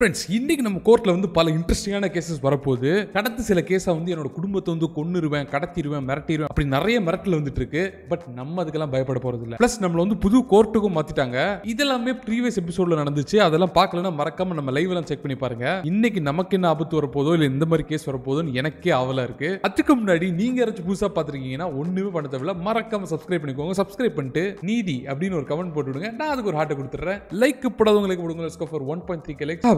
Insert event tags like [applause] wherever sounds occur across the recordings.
friends இன்றைக்கி நம்ம கோர்ட்டில் வந்து பல இன்ட்ரெஸ்டிங்கான கேசஸ் வரப்போகுது கடத்து சில கேஸை வந்து என்னோட குடும்பத்தை வந்து கொன்னுருவேன் கடத்திடுவேன் மிரட்டிடுவேன் அப்படி நிறைய மிரட்டில் வந்துட்டு இருக்கு பட் நம்ம அதுக்கெல்லாம் பயப்பட போகிறது இல்லை ப்ளஸ் நம்மளை வந்து புது கோர்ட்டுக்கும் மாற்றிட்டாங்க இதெல்லாமே ப்ரீவியஸ் எபிசோடில் நடந்துச்சு அதெல்லாம் பார்க்கலன்னா மறக்காமல் நம்ம லைவ்லாம் செக் பண்ணி பாருங்க இன்னைக்கு நமக்கு என்ன ஆபத்து வரப்போதோ இல்லை இந்த மாதிரி கேஸ் வரப்போதோன்னு எனக்கே அவலாக இருக்கு அதுக்கு முன்னாடி நீங்கள் யாராச்சும் புதுசாக பார்த்துருக்கீங்கன்னா ஒன்றுமே பண்ண தேவையில்ல மறக்காம சப்ஸ்கிரைப் பண்ணிக்கோங்க சப்ஸ்கிரைப் பண்ணிட்டு நீதி அப்படின்னு ஒரு கமெண்ட் போட்டு விடுங்க நான் அதுக்கு ஒரு ஹார்ட்டை கொடுத்துட்றேன் லைக் படாதவங்களுக்கு கொடுங்க ஒன் பாயிண்ட் த்ரீ லைக்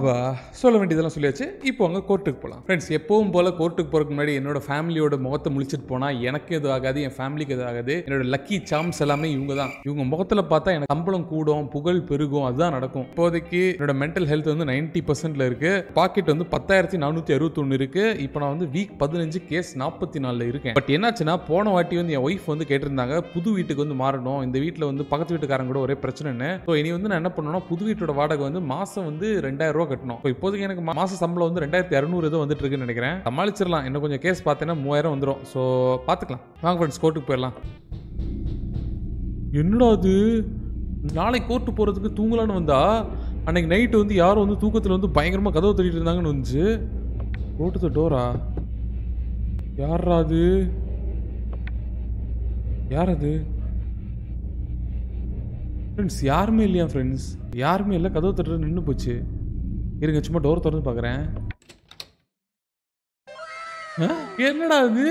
சொல்ல வேண்டியதெல்லாம் சொல்லியாச்சு இப்போ அங்கே கோர்ட்டுக்கு போகலாம் ஃப்ரெண்ட்ஸ் எப்பவும் போல் கோர்ட்டுக்கு போகிறதுக்கு முன்னாடி என்னோட ஃபேமிலியோட முகத்தை முழிச்சிட்டு போனால் எனக்கு எது ஆகாது என் ஃபேமிலிக்கு எது ஆகாது என்னோட லக்கி சாம்ஸ் எல்லாமே இவங்க தான் இவங்க முகத்தில் பார்த்தா எனக்கு சம்பளம் கூடும் புகழ் பெருகும் அதுதான் நடக்கும் இப்போதைக்கு என்னோட மென்டல் ஹெல்த் வந்து நைன்டி பர்சன்ட்ல இருக்கு பாக்கெட் வந்து பத்தாயிரத்தி நானூற்றி அறுபத்தொன்று இருக்கு இப்போ நான் வந்து வீக் பதினஞ்சு கேஸ் நாற்பத்தி நாலில் இருக்கேன் பட் என்னாச்சுன்னா போன வாட்டி வந்து என் ஒய்ஃப் வந்து கேட்டிருந்தாங்க புது வீட்டுக்கு வந்து மாறணும் இந்த வீட்டில் வந்து பக்கத்து வீட்டுக்காரங்க கூட ஒரே பிரச்சனைன்னு ஸோ இனி வந்து நான் என்ன பண்ணணும்னா புது வீட்டோட வாடகை வந்து மாதம் வந்து ரெண்டாயிரம் ரூபா கட்டணும் இப்போ இப்போதைக்கு எனக்கு மாச சம்பளம் வந்து ரெண்டாயிரத்தி இரநூறு இது வந்துட்டு இருக்குன்னு நினைக்கிறேன் சமாளிச்சிடலாம் இன்னும் கொஞ்சம் கேஸ் பார்த்தீங்கன்னா மூவாயிரம் வந்துடும் ஸோ பார்த்துக்கலாம் வாங்க ஃப்ரெண்ட்ஸ் கோர்ட்டுக்கு போயிடலாம் என்னடா அது நாளைக்கு கோர்ட்டு போகிறதுக்கு தூங்கலான்னு வந்தா அன்னைக்கு நைட்டு வந்து யாரும் வந்து தூக்கத்தில் வந்து பயங்கரமாக கதவை தட்டிட்டு இருந்தாங்கன்னு வந்துச்சு கோர்ட்டு த டோரா யாரா அது யார் அது ஃப்ரெண்ட்ஸ் யாருமே இல்லையா ஃப்ரெண்ட்ஸ் யாருமே இல்லை கதவு தட்டுறது நின்று போச்சு இருங்க சும்மா டோர் திறந்து பார்க்குறேன் என்னடா அது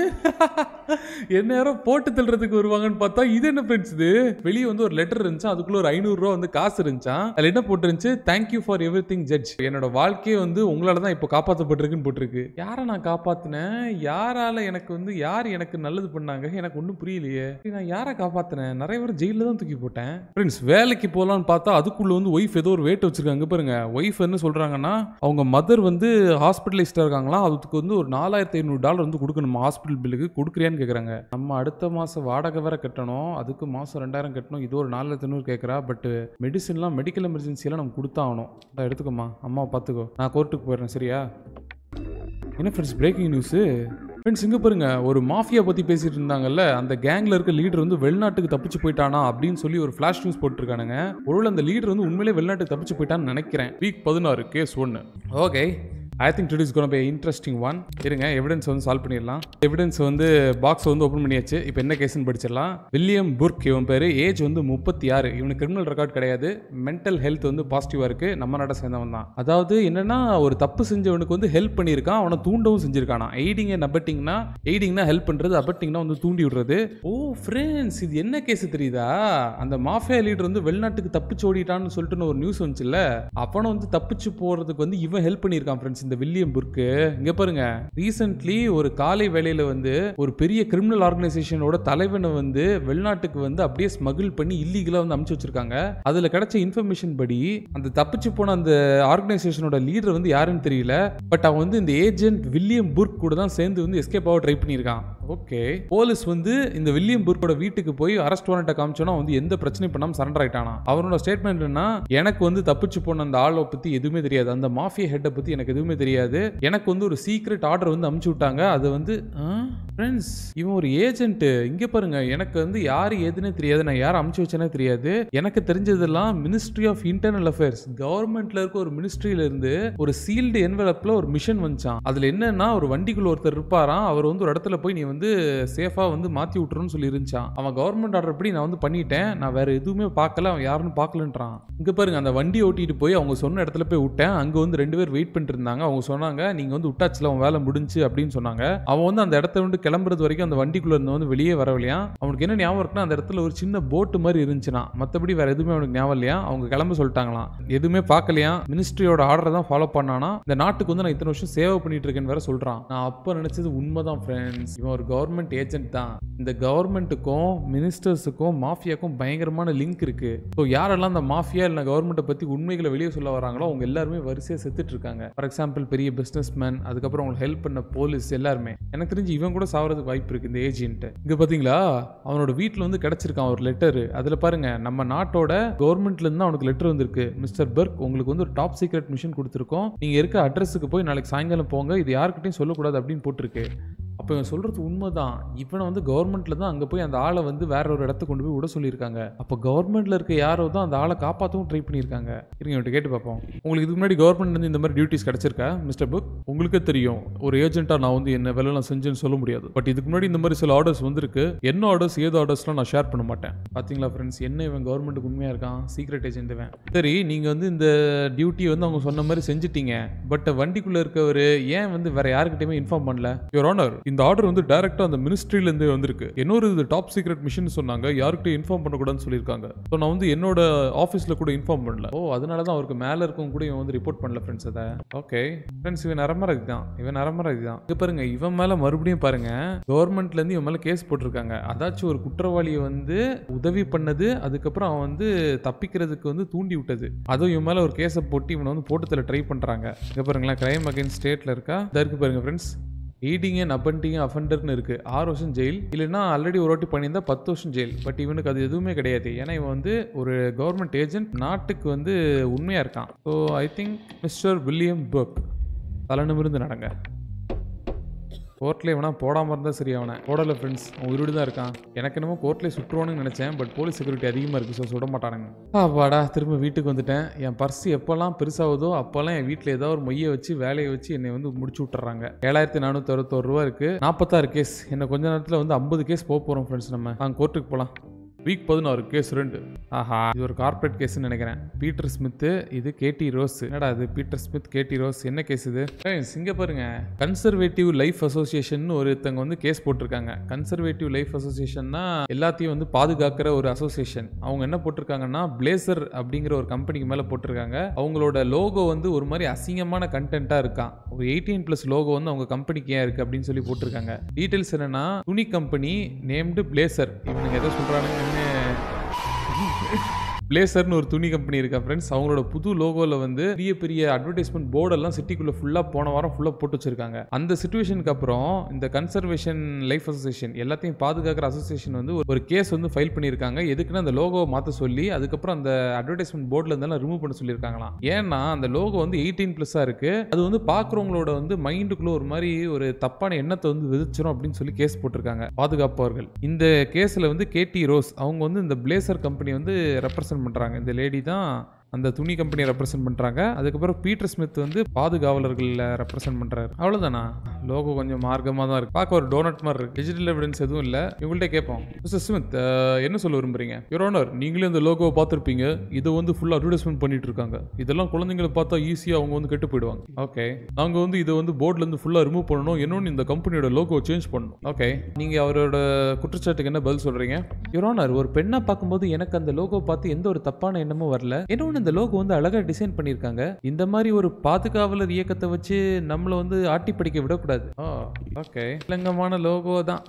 என்ன நேரம் போட்டு தள்ளுறதுக்கு வருவாங்கன்னு பார்த்தா இது என்ன ஃப்ரெண்ட்ஸ் இது வெளியே வந்து ஒரு லெட்டர் இருந்துச்சு அதுக்குள்ள ஒரு ஐநூறுரூவா வந்து காசு இருந்துச்சா அதில் என்ன போட்டுருந்துச்சு thank you for everything judge என்னோட வாழ்க்கையே வந்து உங்களால தான் இப்போ காப்பாற்றப்பட்டிருக்குன்னு போட்டிருக்கு யாரை நான் காப்பாத்தினேன் யாரால எனக்கு வந்து யார் எனக்கு நல்லது பண்ணாங்க எனக்கு ஒன்றும் புரியலையே நான் யாரை காப்பாத்தினேன் நிறைய பேர் ஜெயிலில் தான் தூக்கி போட்டேன் ஃப்ரெண்ட்ஸ் வேலைக்கு போகலான்னு பார்த்தா அதுக்குள்ள வந்து ஒய்ஃப் ஏதோ ஒரு வேட் வச்சிருக்காங்க பாருங்க ஒய்ஃப் என்ன சொல்றாங்கன்னா அவங்க மதர் வந்து ஹாஸ்பிட்டலிஸ்டாக இருக்காங்களா அதுக்கு வந்து ஒரு நாலாயிரத்தி ஐநூறு ஐநூறு டாலர் வந்து கொடுக்கணும் ஹாஸ்பிட்டல் பில்லுக்கு கொடுக்குறியான்னு கேட்குறாங்க நம்ம அடுத்த மாதம் வாடகை வேற கட்டணும் அதுக்கு மாதம் ரெண்டாயிரம் கட்டணும் இது ஒரு நாலு நூறு கேட்குறா பட் மெடிசன்லாம் மெடிக்கல் எமர்ஜென்சியெல்லாம் நம்ம கொடுத்தாகணும் அதை எடுத்துக்கோமா அம்மா பார்த்துக்கோ நான் கோர்ட்டுக்கு போயிடுறேன் சரியா என்ன ஃப்ரெண்ட்ஸ் பிரேக்கிங் நியூஸு ஃப்ரெண்ட்ஸ் இங்கே பாருங்க ஒரு மாஃபியா பற்றி பேசிகிட்டு இருந்தாங்கல்ல அந்த கேங்கில் இருக்க லீடர் வந்து வெளிநாட்டுக்கு தப்பிச்சு போயிட்டானா அப்படின்னு சொல்லி ஒரு ஃப்ளாஷ் நியூஸ் போட்டிருக்கானுங்க ஒருவேளை அந்த லீடர் வந்து உண்மையிலே வெளிநாட்டுக்கு தப்பிச்சு போயிட்டான்னு நினைக்கிறேன் வீக் பதினாறு கேஸ் ஒன்று okay I think today is pay interesting one இருங்க எவிடன்ஸ் வந்து சால்வ் பண்ணிடலாம் எவிடன்ஸ் வந்து பாக்ஸ் வந்து ஓப்பன் பண்ணியாச்சு இப்போ என்ன கேஸ்னு படிச்சிடலாம் வில்லியம் புர்க் இவன் பேர் ஏஜ் வந்து முப்பத்தி ஆறு இவனுக்கு கிரிமினல் ரெக்கார்ட் கிடையாது மென்டல் ஹெல்த் வந்து பாசிட்டிவாக இருக்குது நம்ம நாட்டை சேர்ந்தவன் தான் அதாவது என்னன்னா ஒரு தப்பு செஞ்சவனுக்கு வந்து ஹெல்ப் பண்ணியிருக்கான் அவனை தூண்டவும் செஞ்சிருக்கானா எய்டிங் அண்ட் அபட்டிங்னா எய்டிங்னா ஹெல்ப் பண்ணுறது அபட்டிங்னா வந்து தூண்டி விடுறது ஓ ஃப்ரெண்ட்ஸ் இது என்ன கேஸ் தெரியுதா அந்த மாஃபியா லீடர் வந்து வெளிநாட்டுக்கு தப்பிச்சு ஓடிட்டான்னு சொல்லிட்டு ஒரு நியூஸ் வந்துச்சுல்ல அவனை வந்து தப்பிச்சு போகிறதுக்கு வந்து இவன் ஹெல்ப் பண்ணியிருக்கான் ஃப்ரெண்ட்ஸ் இந்த வில்லியம் புர்க்கு இங்க பாருங்க ரீசன்ட்லி ஒரு காலை வேலையில வந்து ஒரு பெரிய கிரிமினல் ஆர்கனைசேஷனோட தலைவனை வந்து வெளிநாட்டுக்கு வந்து அப்படியே ஸ்மகிள் பண்ணி இல்லீகலா வந்து அமுச்சு வச்சிருக்காங்க அதுல கிடைச்ச இன்ஃபர்மேஷன் படி அந்த தப்பிச்சு போன அந்த ஆர்கனைசேஷனோட லீடர் வந்து யாருன்னு தெரியல பட் அவன் வந்து இந்த ஏஜென்ட் வில்லியம் புர்க் கூட தான் சேர்ந்து வந்து எஸ்கேப் ஆக ட்ரை பண்ணியிருக்கான் ஓகே போலீஸ் வந்து இந்த வில்லியம் புர்க்கோட வீட்டுக்கு போய் அரெஸ்ட் வாரண்ட்டை காமிச்சோன்னா வந்து எந்த பிரச்சனையும் பண்ணாம சரண்டர் ஆயிட்டானா அவனோட ஸ்டேட்மெண்ட் என்ன எனக்கு வந்து தப்பிச்சு போன அந்த ஆளை பத்தி எதுவுமே தெரியாது அந்த மாஃபியா ஹெட்டை பற்றி எனக்கு எதுவுமே தெரியாது எனக்கு வந்து ஒரு சீக்ரெட் ஆர்டர் வந்து அமுச்சு விட்டாங்க அது வந்து ஃப்ரெண்ட்ஸ் இவன் ஒரு ஏஜென்ட்டு இங்கே பாருங்க எனக்கு வந்து யார் ஏதுன்னு தெரியாது நான் யார் அமுச்சு வச்சேனே தெரியாது எனக்கு தெரிஞ்சதெல்லாம் மினிஸ்ட்ரி ஆஃப் இன்டர்னல் அஃபேர்ஸ் கவர்மெண்ட்ல இருக்க ஒரு மினிஸ்ட்ரியிலிருந்து ஒரு சீல்டு என்வலப்ல ஒரு மிஷன் வந்துச்சான் அதில் என்னன்னா ஒரு வண்டிக்குள்ள ஒருத்தர் இருப்பாராம் அவர் வந்து ஒரு இடத்துல போய் நீ வந்து சேஃபாக வந்து மாற்றி விட்டுருன்னு சொல்லி இருந்துச்சான் அவன் கவர்மெண்ட் ஆர்டர் படி நான் வந்து பண்ணிட்டேன் நான் வேற எதுவுமே பார்க்கல அவன் யாருன்னு பார்க்கலன்றான் இங்கே பாருங்க அந்த வண்டி ஓட்டிட்டு போய் அவங்க சொன்ன இடத்துல போய் விட்டேன் அங்கே வந்து ரெண்டு பேர் வெயிட் பண்ணிட்டு இருந்தாங்க அவங்க சொன்னாங்க நீங்கள் வந்து விட்டாச்சில் அவன் வேலை முடிஞ்சு அப்படின்னு சொன்னாங்க அவன் வந்து அந்த இடத்த விட்டு கிளம்புறது வரைக்கும் அந்த வண்டிக்குள்ளே இருந்து வந்து வெளியே வரவில்லையா அவனுக்கு என்ன ஞாபகம் இருக்குன்னா அந்த இடத்துல ஒரு சின்ன போட்டு மாதிரி இருந்துச்சுன்னா மற்றபடி வேறு எதுவுமே அவனுக்கு ஞாபகம் இல்லையா அவங்க கிளம்ப சொல்லிட்டாங்களாம் எதுவுமே பார்க்கலையா மினிஸ்ட்ரியோட ஆர்டரை தான் ஃபாலோ பண்ணானா இந்த நாட்டுக்கு வந்து நான் இத்தனை வருஷம் சேவை பண்ணிட்டு இருக்கேன்னு வேற சொல்கிறான் நான் அப்போ நினச்சது உண்மைதான் ஃப்ரெண்ட்ஸ் இவன் ஒரு கவர்மெண்ட் ஏஜென்ட் தான் இந்த கவர்மெண்ட்டுக்கும் மினிஸ்டர்ஸுக்கும் மாஃபியாக்கும் பயங்கரமான லிங்க் இருக்குது ஸோ யாரெல்லாம் அந்த மாஃபியா இல்லை கவர்மெண்ட்டை பற்றி உண்மைகளை வெளியே சொல்ல வராங்களோ அவங்க எல்லாருமே வரிசையாக செத்துட்டு இருக்காங்க ஃபார் எக்ஸாம்பிள் எக்ஸாம்பிள் பெரிய பிஸ்னஸ் மேன் அதுக்கப்புறம் அவங்களுக்கு ஹெல்ப் பண்ண போலீஸ் எல்லாருமே எனக்கு தெரிஞ்சு இவன் கூட சாவறதுக்கு வாய்ப்பு இருக்கு இந்த ஏஜென்ட்டு இங்க பார்த்தீங்களா அவனோட வீட்டில் வந்து கிடச்சிருக்கான் ஒரு லெட்டர் அதில் பாருங்க நம்ம நாட்டோட கவர்மெண்ட்ல இருந்து அவனுக்கு லெட்டர் வந்திருக்கு மிஸ்டர் பர்க் உங்களுக்கு வந்து ஒரு டாப் சீக்ரெட் மிஷன் கொடுத்துருக்கோம் நீங்க இருக்க அட்ரஸுக்கு போய் நாளைக்கு சாயங்காலம் போங்க இது யாருக்கிட்டையும் சொல்லக்கூடாது அப்படின்னு போட்டிருக்கு அப்போ இவன் சொல்கிறது உண்மை தான் இவனை வந்து கவர்மெண்ட்டில் தான் அங்கே போய் அந்த ஆளை வந்து வேற ஒரு இடத்த கொண்டு போய் விட சொல்லியிருக்காங்க அப்போ கவர்மெண்ட்டில் இருக்க யாரோ தான் அந்த ஆளை காப்பாற்றவும் ட்ரை பண்ணியிருக்காங்க இருங்க இவன்ட்டு கேட்டு பார்ப்போம் உங்களுக்கு இதுக்கு முன்னாடி கவர்மெண்ட்லேருந்து இந்த மாதிரி டியூட்டிஸ் கிடச்சிருக்கா மிஸ்டர் புக் உங்களுக்கே தெரியும் ஒரு ஏஜென்ட்டாக நான் வந்து என்ன வேலை நான் செஞ்சேன்னு சொல்ல முடியாது பட் இதுக்கு முன்னாடி இந்த மாதிரி சில ஆர்டர்ஸ் வந்திருக்கு என்ன ஆர்டர்ஸ் ஏது ஆர்டர்ஸ்லாம் நான் ஷேர் பண்ண மாட்டேன் பார்த்தீங்களா ஃப்ரெண்ட்ஸ் என்ன இவன் கவர்மெண்ட்டுக்கு உண்மையாக இருக்கான் சீக்ரெட் ஏஜென்ட் இவன் சரி நீங்கள் வந்து இந்த டியூட்டியை வந்து அவங்க சொன்ன மாதிரி செஞ்சிட்டீங்க பட் வண்டிக்குள்ளே இருக்கவர் ஏன் வந்து வேற யாருக்கிட்டையுமே இன்ஃபார்ம் பண்ணல யோர் ஆனர் இந்த ஆர்டர் வந்து டைரக்டா அந்த மினிஸ்ட்ரியிலேருந்தே வந்திருக்கு இன்னொரு இது டாப் சீக்ரெட் மிஷின் சொன்னாங்க யாருக்கிட்டையும் இன்ஃபார்ம் பண்ணக்கூடாதுன்னு சொல்லியிருக்காங்க ஸோ நான் வந்து என்னோட ஆஃபீஸில் கூட இன்ஃபார்ம் பண்ணல ஓ அதனால தான் அவருக்கு மேலே இருக்கும் கூட இவன் வந்து ரிப்போர்ட் பண்ணல ஃப்ரெண்ட்ஸ் அதை ஓகே ஃப்ரெண்ட்ஸ் இவன் நரமரக்கு தான் இவன் நரமரக்கு தான் இது பாருங்க இவன் மேலே மறுபடியும் பாருங்க கவர்மெண்ட்லேருந்து இவன் மேலே கேஸ் போட்டிருக்காங்க அதாச்சும் ஒரு குற்றவாளியை வந்து உதவி பண்ணது அதுக்கப்புறம் அவன் வந்து தப்பிக்கிறதுக்கு வந்து தூண்டி விட்டது அதுவும் இவன் மேலே ஒரு கேஸை போட்டு இவனை வந்து போட்டத்தில் ட்ரை பண்ணுறாங்க இங்கே பாருங்களா கிரைம் அகைன்ஸ்ட் ஸ்டேட்டில் இருக்கா இதாக இருக்குது பாருங்கள் ஃப்ரெண்ட்ஸ் எயிட்டிங் அண்ட் அப்பன்டிங் அஃபண்டர்னு இருக்குது ஆறு வருஷம் ஜெயில் இல்லைன்னா ஆல்ரெடி ஒரு வாட்டி பண்ணியிருந்தா பத்து வருஷம் ஜெயில் பட் இவனுக்கு அது எதுவுமே கிடையாது ஏன்னா இவன் வந்து ஒரு கவர்மெண்ட் ஏஜென்ட் நாட்டுக்கு வந்து உண்மையாக இருக்கான் so I think mister William Burke தலைநிமிருந்து நடங்க கோர்ட்லேயே வேணா போடாமல் இருந்தால் சரி அவனை போடலை ஃப்ரெண்ட்ஸ் அவன் உயிரோடு தான் இருக்கான் எனக்கு என்னமோ கோர்ட்லேயே சுற்றுவானுன்னு நினச்சேன் பட் போலீஸ் செக்யூரிட்டி அதிகமாக இருக்குது ஸோ சுட மாட்டானுங்க அப்பாடா திரும்ப வீட்டுக்கு வந்துட்டேன் என் பர்ஸ் எப்போல்லாம் பெருசாகுதோ அப்போல்லாம் என் வீட்டில் ஏதோ ஒரு மொய்யை வச்சு வேலையை வச்சு என்னை வந்து முடிச்சு விட்டுறாங்க ஏழாயிரத்தி நானூற்றி அறுபத்தோரு ரூபா இருக்குது நாற்பத்தாறு கேஸ் என்ன கொஞ்ச நேரத்தில் வந்து ஐம்பது கேஸ் போக போகிறோம் ஃப்ரெண்ட்ஸ் நம்ம நாங்கள் கோர்ட்டுக்கு போகலாம் வீக் பதினாறு கேஸ் ரெண்டு ஆஹா இது ஒரு கார்பரேட் கேஸ்னு நினைக்கிறேன் பீட்டர் ஸ்மித் இது கேடி ரோஸ் என்னடா இது பீட்டர் ஸ்மித் கேடி ரோஸ் என்ன கேஸ் இது சிங்கப்பூருங்க கன்சர்வேட்டிவ் லைஃப் அசோசியேஷன் ஒருத்தவங்க வந்து கேஸ் போட்டிருக்காங்க கன்சர்வேட்டிவ் லைஃப் அசோசியேஷன்னா எல்லாத்தையும் வந்து பாதுகாக்கிற ஒரு அசோசியேஷன் அவங்க என்ன போட்டிருக்காங்கன்னா பிளேசர் அப்படிங்கிற ஒரு கம்பெனிக்கு மேல போட்டிருக்காங்க அவங்களோட லோகோ வந்து ஒரு மாதிரி அசிங்கமான கண்டென்ட்டா இருக்கான் ஒரு எயிட்டீன் பிளஸ் லோகோ வந்து அவங்க கம்பெனிக்கு ஏன் இருக்கு அப்படின்னு சொல்லி போட்டிருக்காங்க டீட்டெயில்ஸ் என்னன்னா துணி கம்பெனி நேம்டு பிளேசர் இவங்க எதை சொல்றாங்க ね பிளேசர்னு ஒரு துணி கம்பெனி இருக்கா ஃப்ரெண்ட்ஸ் அவங்களோட புது லோகோவில் வந்து பெரிய பெரிய அட்வர்டைஸ்மெண்ட் போர்டெல்லாம் சிட்டிக்குள்ளே ஃபுல்லாக போன வாரம் ஃபுல்லாக போட்டு வச்சிருக்காங்க அந்த சுச்சுவேஷனுக்கு அப்புறம் இந்த கன்சர்வேஷன் லைஃப் அசோசியேஷன் எல்லாத்தையும் பாதுகாக்கிற அசோசியேஷன் வந்து ஒரு கேஸ் வந்து ஃபைல் பண்ணியிருக்காங்க எதுக்குன்னு அந்த லோகோவை மாற்ற சொல்லி அதுக்கப்புறம் அந்த அட்வர்டைஸ்மெண்ட் போர்டில் இருந்தாலும் ரிமூவ் பண்ண சொல்லியிருக்காங்களாம் ஏன்னா அந்த லோகோ வந்து எயிட்டீன் ப்ளஸ்ஸாக இருக்குது அது வந்து பார்க்குறவங்களோட வந்து மைண்டுக்குள்ளே ஒரு மாதிரி ஒரு தப்பான எண்ணத்தை வந்து விதிச்சிடும் அப்படின்னு சொல்லி கேஸ் போட்டிருக்காங்க பாதுகாப்பவர்கள் இந்த கேஸில் வந்து கேடி ரோஸ் அவங்க வந்து இந்த பிளேசர் கம்பெனி வந்து ரெப்ரசன்ட் ரெப்ரசன்ட் பண்ணுறாங்க இந்த லேடி தான் அந்த துணி கம்பெனியை ரெப்ரசன்ட் பண்ணுறாங்க அதுக்கப்புறம் பீட்டர் ஸ்மித் வந்து பாதுகாவலர்களில் ரெப்ரசன்ட் பண்ணுறாரு அவ்வளோதானா லோகோ கொஞ்சம் மார்க்கமாக தான் இருக்கு பார்க்க ஒரு டோனட் மாதிரி இருக்கு டிஜிட்டல் எவிடன்ஸ் எதுவும் இல்லை இவங்கள்ட்ட கேட்போம் மிஸ்டர் ஸ்மித் என்ன சொல்ல விரும்புறீங்க யோர் ஓனர் நீங்களே இந்த லோகோவை பார்த்துருப்பீங்க இதை வந்து ஃபுல்லாக அட்வர்டைஸ்மெண்ட் பண்ணிட்டு இருக்காங்க இதெல்லாம் குழந்தைங்களை பார்த்தா ஈஸியாக அவங்க வந்து கெட்டு போயிடுவாங்க ஓகே நாங்கள் வந்து இதை வந்து போர்ட்லேருந்து ஃபுல்லாக ரிமூவ் பண்ணணும் இன்னொன்று இந்த கம்பெனியோட லோகோ சேஞ்ச் பண்ணணும் ஓகே நீங்கள் அவரோட குற்றச்சாட்டுக்கு என்ன பதில் சொல்கிறீங்க யோர் ஓனர் ஒரு பெண்ணாக பார்க்கும்போது எனக்கு அந்த லோகோ பார்த்து எந்த ஒரு தப்பான எண்ணமும் வரல என்னொன்று இந்த லோகோ வந்து அழகாக டிசைன் பண்ணியிருக்காங்க இந்த மாதிரி ஒரு பாதுகாவலர் இயக்கத்தை வச்சு நம்மளை வந்து ஆட்டி படிக்க விடக்கூடாது கூடாது ஓ ஓகே வில்லங்கமான லோகோ தான்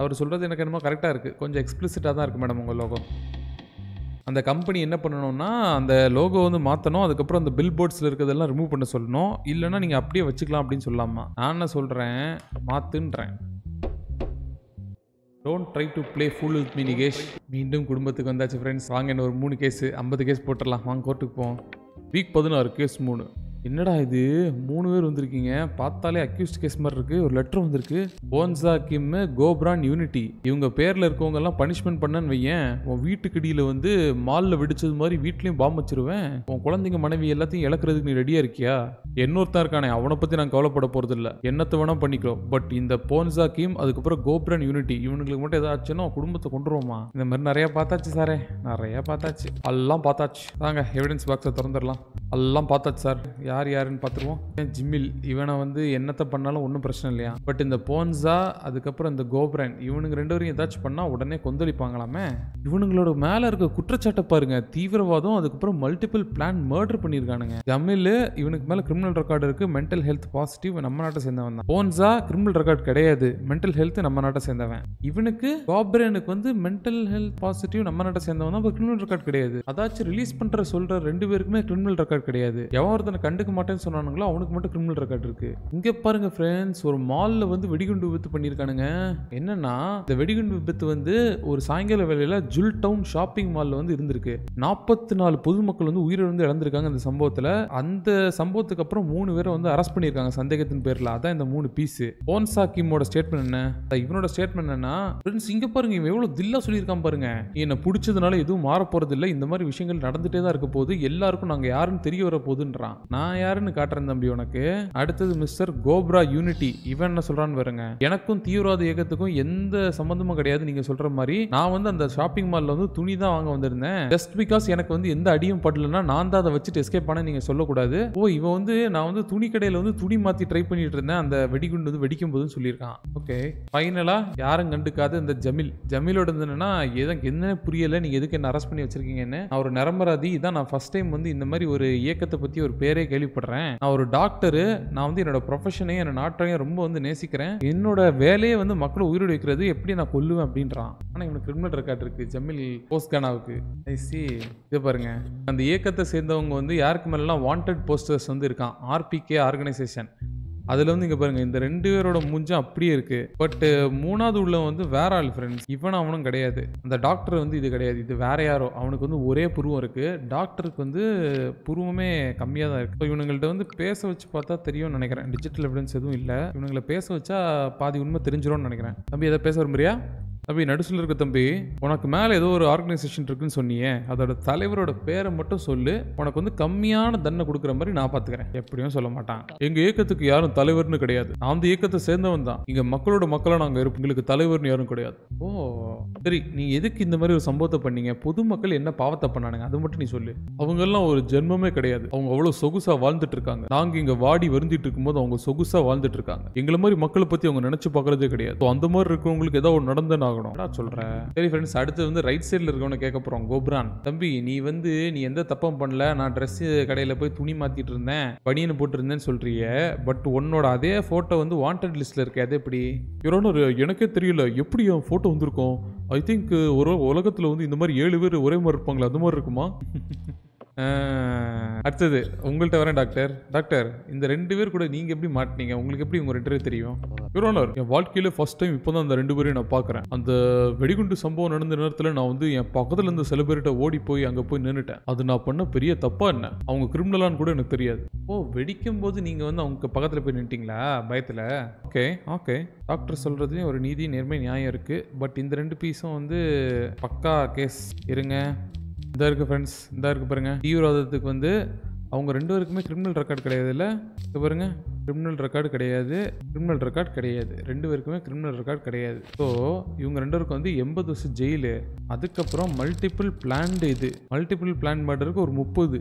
அவர் சொல்கிறது எனக்கு என்னமோ கரெக்டாக இருக்குது கொஞ்சம் எக்ஸ்பிளிசிட்டாக தான் இருக்குது மேடம் உங்கள் லோகோ அந்த கம்பெனி என்ன பண்ணணும்னா அந்த லோகோ வந்து மாற்றணும் அதுக்கப்புறம் அந்த பில் போர்ட்ஸில் இருக்கிறதெல்லாம் ரிமூவ் பண்ண சொல்லணும் இல்லைன்னா நீங்கள் அப்படியே வச்சுக்கலாம் அப்படின்னு சொல்லலாமா நான் என்ன சொல்கிறேன் மாற்றுன்றேன் don't try to play fool with me Nikesh மீண்டும் குடும்பத்துக்கு வந்தாச்சு ஃப்ரெண்ட்ஸ் வாங்க என்ன ஒரு மூணு கேஸ் ஐம்பது கேஸ் போட்டுடலாம் வாங்க கோர்ட்டுக்கு போவோம் வீக் பதினாறு கேஸ் மூணு என்னடா இது மூணு பேர் வந்திருக்கீங்க பார்த்தாலே அக்யூஸ்ட் கேஸ் மாதிரி இருக்கு ஒரு லெட்டர் வந்திருக்கு போன்சா கிம் கோப்ரான் யூனிட்டி இவங்க பேரில் இருக்கவங்க எல்லாம் பனிஷ்மெண்ட் பண்ணன்னு வையேன் உன் வீட்டுக்கடியில் வந்து மாலில் வெடிச்சது மாதிரி வீட்லேயும் பாம்பு வச்சிருவேன் உன் குழந்தைங்க மனைவி எல்லாத்தையும் இழக்கிறதுக்கு நீ ரெடியாக இருக்கியா என்னொருத்தான் இருக்கானே அவனை பற்றி நான் கவலைப்பட போகிறது இல்லை என்னத்தை வேணால் பண்ணிக்கிறோம் பட் இந்த போன்சா கிம் அதுக்கப்புறம் கோப்ரான் யூனிட்டி இவனுங்களுக்கு மட்டும் ஏதாச்சுன்னா குடும்பத்தை கொண்டுருவோமா இந்த மாதிரி நிறையா பார்த்தாச்சு சாரே நிறையா பார்த்தாச்சு எல்லாம் பார்த்தாச்சு வாங்க எவிடன்ஸ் பாக்ஸை திறந்துடலாம் எல்லாம் பார்த்தாச்சு சார் யார் யாருன்னு பார்த்துருவோம் ஜிம்மில் இவனை வந்து என்னத்தை பண்ணாலும் ஒன்றும் பிரச்சனை இல்லையா பட் இந்த போன்ஸா அதுக்கப்புறம் இந்த கோபுரன் இவனுங்க ரெண்டு வரையும் ஏதாச்சும் பண்ணால் உடனே கொந்தளிப்பாங்களாமே இவனுங்களோட மேலே இருக்க குற்றச்சாட்டை பாருங்க தீவிரவாதம் அதுக்கப்புறம் மல்டிபிள் பிளான் மர்டர் பண்ணியிருக்கானுங்க தமிழ் இவனுக்கு மேலே கிரிமினல் ரெக்கார்டு இருக்கு மென்டல் ஹெல்த் பாசிட்டிவ் நம்ம நாட்டை சேர்ந்தவன் தான் போன்ஸா கிரிமினல் ரெக்கார்டு கிடையாது மென்டல் ஹெல்த் நம்ம நாட்டை சேர்ந்தவன் இவனுக்கு பாப்ரேனுக்கு வந்து மென்டல் ஹெல்த் பாசிட்டிவ் நம்ம நாட்டை சேர்ந்தவன் தான் கிரிமினல் ரெக்கார்டு கிடையாது அதாச்சும் ரிலீஸ் பண்ற சொல்ற ரெண்டு பேருக்குமே கிரிமினல் ரெக்கார்டு கிடையாது எவன் ஒருத்தனை கண்டு எடுக்க மாட்டேன்னு சொன்னானுங்களோ அவனுக்கு மட்டும் கிரிமினல் ரெக்கார்ட் இருக்கு இங்கே பாருங்க ஃப்ரெண்ட்ஸ் ஒரு மாலில் வந்து வெடிகுண்டு விபத்து பண்ணியிருக்கானுங்க என்னன்னா இந்த வெடிகுண்டு விபத்து வந்து ஒரு சாயங்கால வேலையில் ஜுல் டவுன் ஷாப்பிங் மாலில் வந்து இருந்திருக்கு நாற்பத்தி நாலு பொதுமக்கள் வந்து உயிரிழந்து இழந்திருக்காங்க இந்த சம்பவத்தில் அந்த சம்பவத்துக்கு அப்புறம் மூணு பேரை வந்து அரெஸ்ட் பண்ணியிருக்காங்க சந்தேகத்தின் பேரில் அதான் இந்த மூணு பீஸ் போன்சா கிமோட ஸ்டேட்மெண்ட் என்ன இவனோட ஸ்டேட்மெண்ட் என்னன்னா ஃப்ரெண்ட்ஸ் இங்கே பாருங்க இவன் எவ்வளோ தில்லா சொல்லியிருக்கான் பாருங்க என்னை பிடிச்சதுனால எதுவும் மாற போறது இல்லை இந்த மாதிரி விஷயங்கள் நடந்துகிட்டே தான் இருக்க போது எல்லாருக்கும் நாங்கள் யாருன்னு தெரிய வர போதுன்றான் நான் நான் யாருன்னு காட்டுறேன் தம்பி உனக்கு அடுத்தது மிஸ்டர் கோப்ரா யூனிட்டி இவன் என்ன சொல்றான்னு பாருங்க எனக்கும் தீவிரவாத இயக்கத்துக்கும் எந்த சம்பந்தமும் கிடையாது நீங்க சொல்ற மாதிரி நான் வந்து அந்த ஷாப்பிங் மால்ல வந்து துணி தான் வாங்க வந்திருந்தேன் ஜஸ்ட் பிகாஸ் எனக்கு வந்து எந்த அடியும் படலன்னா நான் தான் அதை வச்சுட்டு எஸ்கேப் பண்ண நீங்க சொல்லக்கூடாது ஓ இவன் வந்து நான் வந்து துணி கடையில வந்து துணி மாத்தி ட்ரை பண்ணிட்டு இருந்தேன் அந்த வெடிகுண்டு வந்து வெடிக்கும் போதுன்னு சொல்லியிருக்கான் ஓகே ஃபைனலா யாரும் கண்டுக்காத இந்த ஜமில் ஜமீலோட என்னன்னா எதற்கு என்ன புரியல நீங்க எதுக்கு என்ன அரெஸ்ட் பண்ணி வச்சிருக்கீங்கன்னு அவர் நிரம்பராதி இதான் நான் ஃபர்ஸ்ட் டைம் வந்து இந்த மாதிரி ஒரு இயக்கத்தை பத்தி ஒரு பேரே கேள்வி கேள்விப்படுறேன் நான் ஒரு டாக்டரு நான் வந்து என்னோட ப்ரொஃபஷனையும் என்னோட நாட்டையும் ரொம்ப வந்து நேசிக்கிறேன் என்னோட வேலையை வந்து மக்களை உயிரோடு வைக்கிறது எப்படி நான் கொல்லுவேன் அப்படின்றான் ஆனால் இவனுக்கு கிரிமினல் ரெக்கார்ட் இருக்கு ஜமில் போஸ்கானாவுக்கு ஐசி இது பாருங்க அந்த இயக்கத்தை சேர்ந்தவங்க வந்து யாருக்கு மேலாம் வாண்டட் போஸ்டர்ஸ் வந்து இருக்கான் ஆர்பிகே ஆர்கனைசேஷன் அதில் வந்து இங்கே பாருங்கள் இந்த ரெண்டு பேரோட மூஞ்சும் அப்படியே இருக்குது பட்டு மூணாவது உள்ள வந்து வேற ஆள் ஃப்ரெண்ட்ஸ் இவன் அவனும் கிடையாது அந்த டாக்டர் வந்து இது கிடையாது இது வேற யாரோ அவனுக்கு வந்து ஒரே புருவம் இருக்குது டாக்டருக்கு வந்து புருவமே கம்மியாக தான் இருக்குது இவனுங்கள்ட்ட வந்து பேச வச்சு பார்த்தா தெரியும்னு நினைக்கிறேன் டிஜிட்டல் எவிடன்ஸ் எதுவும் இல்லை இவனுங்களை பேச வச்சா பாதி உண்மை தெரிஞ்சிடும் நினைக்கிறேன் தம்பி எதை பேச விரும்புறியா தம்பி நடுசில் இருக்க தம்பி உனக்கு மேலே ஏதோ ஒரு ஆர்கனைசேஷன் இருக்குன்னு சொன்னியே அதோட தலைவரோட பேரை மட்டும் சொல்லு உனக்கு வந்து கம்மியான தண்டனை கொடுக்குற மாதிரி நான் பார்த்துக்கிறேன் எப்படியும் சொல்ல மாட்டான் எங்க இயக்கத்துக்கு யாரும் தலைவர்னு கிடையாது நான் அந்த இயக்கத்தை சேர்ந்தவன் தான் இங்க மக்களோட மக்களை நாங்கள் இருப்போம் எங்களுக்கு தலைவர்னு யாரும் கிடையாது ஓ சரி நீ எதுக்கு இந்த மாதிரி ஒரு சம்பவத்தை பண்ணீங்க பொதுமக்கள் என்ன பாவத்தை பண்ணானுங்க அது மட்டும் நீ சொல்லு அவங்க எல்லாம் ஒரு ஜென்மமே கிடையாது அவங்க அவ்வளவு சொகுசா வாழ்ந்துட்டு இருக்காங்க நாங்க இங்க வாடி வருந்திட்டு இருக்கும்போது அவங்க சொகுசா வாழ்ந்துட்டு இருக்காங்க எங்களை மாதிரி மக்களை பத்தி அவங்க நினைச்சு பார்க்கறதே கிடையாது அந்த மாதிரி இருக்கிறவங்களுக்கு ஏதாவது ஒன்று நடந்தனா ஆகணும் சொல்றேன் சரி ஃப்ரெண்ட்ஸ் அடுத்து வந்து ரைட் சைடில் இருக்கணும்னு கேட்க போகிறோம் கோப்ரான் தம்பி நீ வந்து நீ எந்த தப்பம் பண்ணல நான் ட்ரெஸ் கடையில் போய் துணி மாற்றிட்டு இருந்தேன் பனியனு போட்டுருந்தேன்னு சொல்கிறிய பட் உன்னோட அதே ஃபோட்டோ வந்து வாண்டட் லிஸ்ட்டில் இருக்கு அது எப்படி ஒரு எனக்கே தெரியல எப்படி என் ஃபோட்டோ வந்திருக்கும் ஐ திங்க் ஒரு உலகத்தில் வந்து இந்த மாதிரி ஏழு பேர் ஒரே மாதிரி இருப்பாங்களே அது மாதிரி இருக்குமா [laughs] அடுத்தது உங்கள்கிட்ட வரேன் டாக்டர் டாக்டர் இந்த ரெண்டு பேர் கூட நீங்கள் எப்படி மாட்டினீங்க உங்களுக்கு எப்படி உங்கள் ரெண்டு பேர் தெரியும் யூரோனர் என் வாழ்க்கையில் ஃபர்ஸ்ட் டைம் இப்போ தான் அந்த ரெண்டு பேரையும் நான் பார்க்குறேன் அந்த வெடிகுண்டு சம்பவம் நடந்த நேரத்தில் நான் வந்து என் பக்கத்தில் இருந்த சில பேர்கிட்ட ஓடி போய் அங்கே போய் நின்றுட்டேன் அது நான் பண்ண பெரிய தப்பாக என்ன அவங்க கிரிமினலான்னு கூட எனக்கு தெரியாது ஓ வெடிக்கும் போது நீங்கள் வந்து அவங்க பக்கத்தில் போய் நின்ட்டிங்களா பயத்தில் ஓகே ஓகே டாக்டர் சொல்கிறதுலேயும் ஒரு நீதி நேர்மை நியாயம் இருக்குது பட் இந்த ரெண்டு பீஸும் வந்து பக்கா கேஸ் இருங்க இதாக இருக்குது ஃப்ரெண்ட்ஸ் இந்த இருக்குது பாருங்கள் தீவிரவாதத்துக்கு வந்து அவங்க ரெண்டு பேருக்குமே கிரிமினல் ரெக்கார்டு கிடையாது இல்லை இப்போ பாருங்க கிரிமினல் ரெக்கார்டு கிடையாது கிரிமினல் ரெக்கார்டு கிடையாது ரெண்டு பேருக்குமே கிரிமினல் ரெக்கார்டு கிடையாது ஸோ இவங்க ரெண்டு பேருக்கும் வந்து எண்பது வருஷம் ஜெயிலு அதுக்கப்புறம் மல்டிபிள் பிளான்டு இது மல்டிபிள் பிளான் பண்ணுறதுக்கு ஒரு முப்பது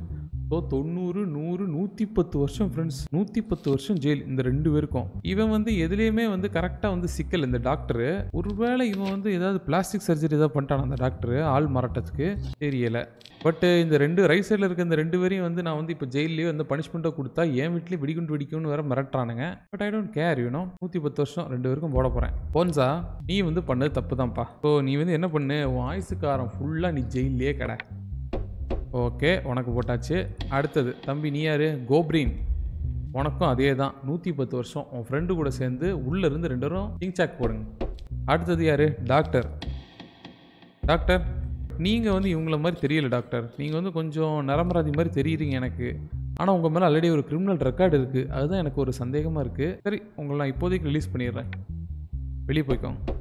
ஸோ தொண்ணூறு நூறு நூற்றி பத்து வருஷம் ஃப்ரெண்ட்ஸ் நூற்றி பத்து வருஷம் ஜெயில் இந்த ரெண்டு பேருக்கும் இவன் வந்து எதுலேயுமே வந்து கரெக்டாக வந்து சிக்கல் இந்த டாக்டரு ஒருவேளை இவன் வந்து ஏதாவது பிளாஸ்டிக் சர்ஜரி ஏதாவது பண்ணிட்டான் அந்த டாக்டரு ஆள் மாறாட்டத்துக்கு தெரியலை பட் இந்த ரெண்டு ரைட் சைடில் இருக்க இந்த ரெண்டு பேரையும் வந்து நான் வந்து இப்போ ஜெயிலே வந்து பனிஷ்மெண்ட்டை கொடுத்தா என் வீட்லேயே வெடிகுண்டு வெடிக்கும்னு வேற மிரட்டுறானுங்க but I don't care you know நூற்றி பத்து வருஷம் ரெண்டு பேருக்கும் போட போகிறேன் போன்சா நீ வந்து பண்ணது தப்பு தான்ப்பா ஸோ நீ வந்து என்ன பண்ணு உன் ஆயுசுக்காரன் ஃபுல்லாக நீ ஜெயிலே கடை ஓகே உனக்கு போட்டாச்சு அடுத்தது தம்பி நீ யார் கோப்ரீன் உனக்கும் அதே தான் நூற்றி பத்து வருஷம் உன் ஃப்ரெண்டு கூட சேர்ந்து உள்ளேருந்து ரெண்டு பேரும் டிங் சாக் போடுங்க அடுத்தது யார் டாக்டர் டாக்டர் நீங்கள் வந்து இவங்கள மாதிரி தெரியல டாக்டர் நீங்கள் வந்து கொஞ்சம் நரமராதி மாதிரி தெரியுறீங்க எனக்கு ஆனால் உங்கள் மேலே ஆல்ரெடி ஒரு கிரிமினல் ரெக்கார்டு இருக்குது அதுதான் எனக்கு ஒரு சந்தேகமாக இருக்குது சரி உங்களை நான் இப்போதைக்கு ரிலீஸ் பண்ணிடுறேன் வெளியே போய்க்கோங்க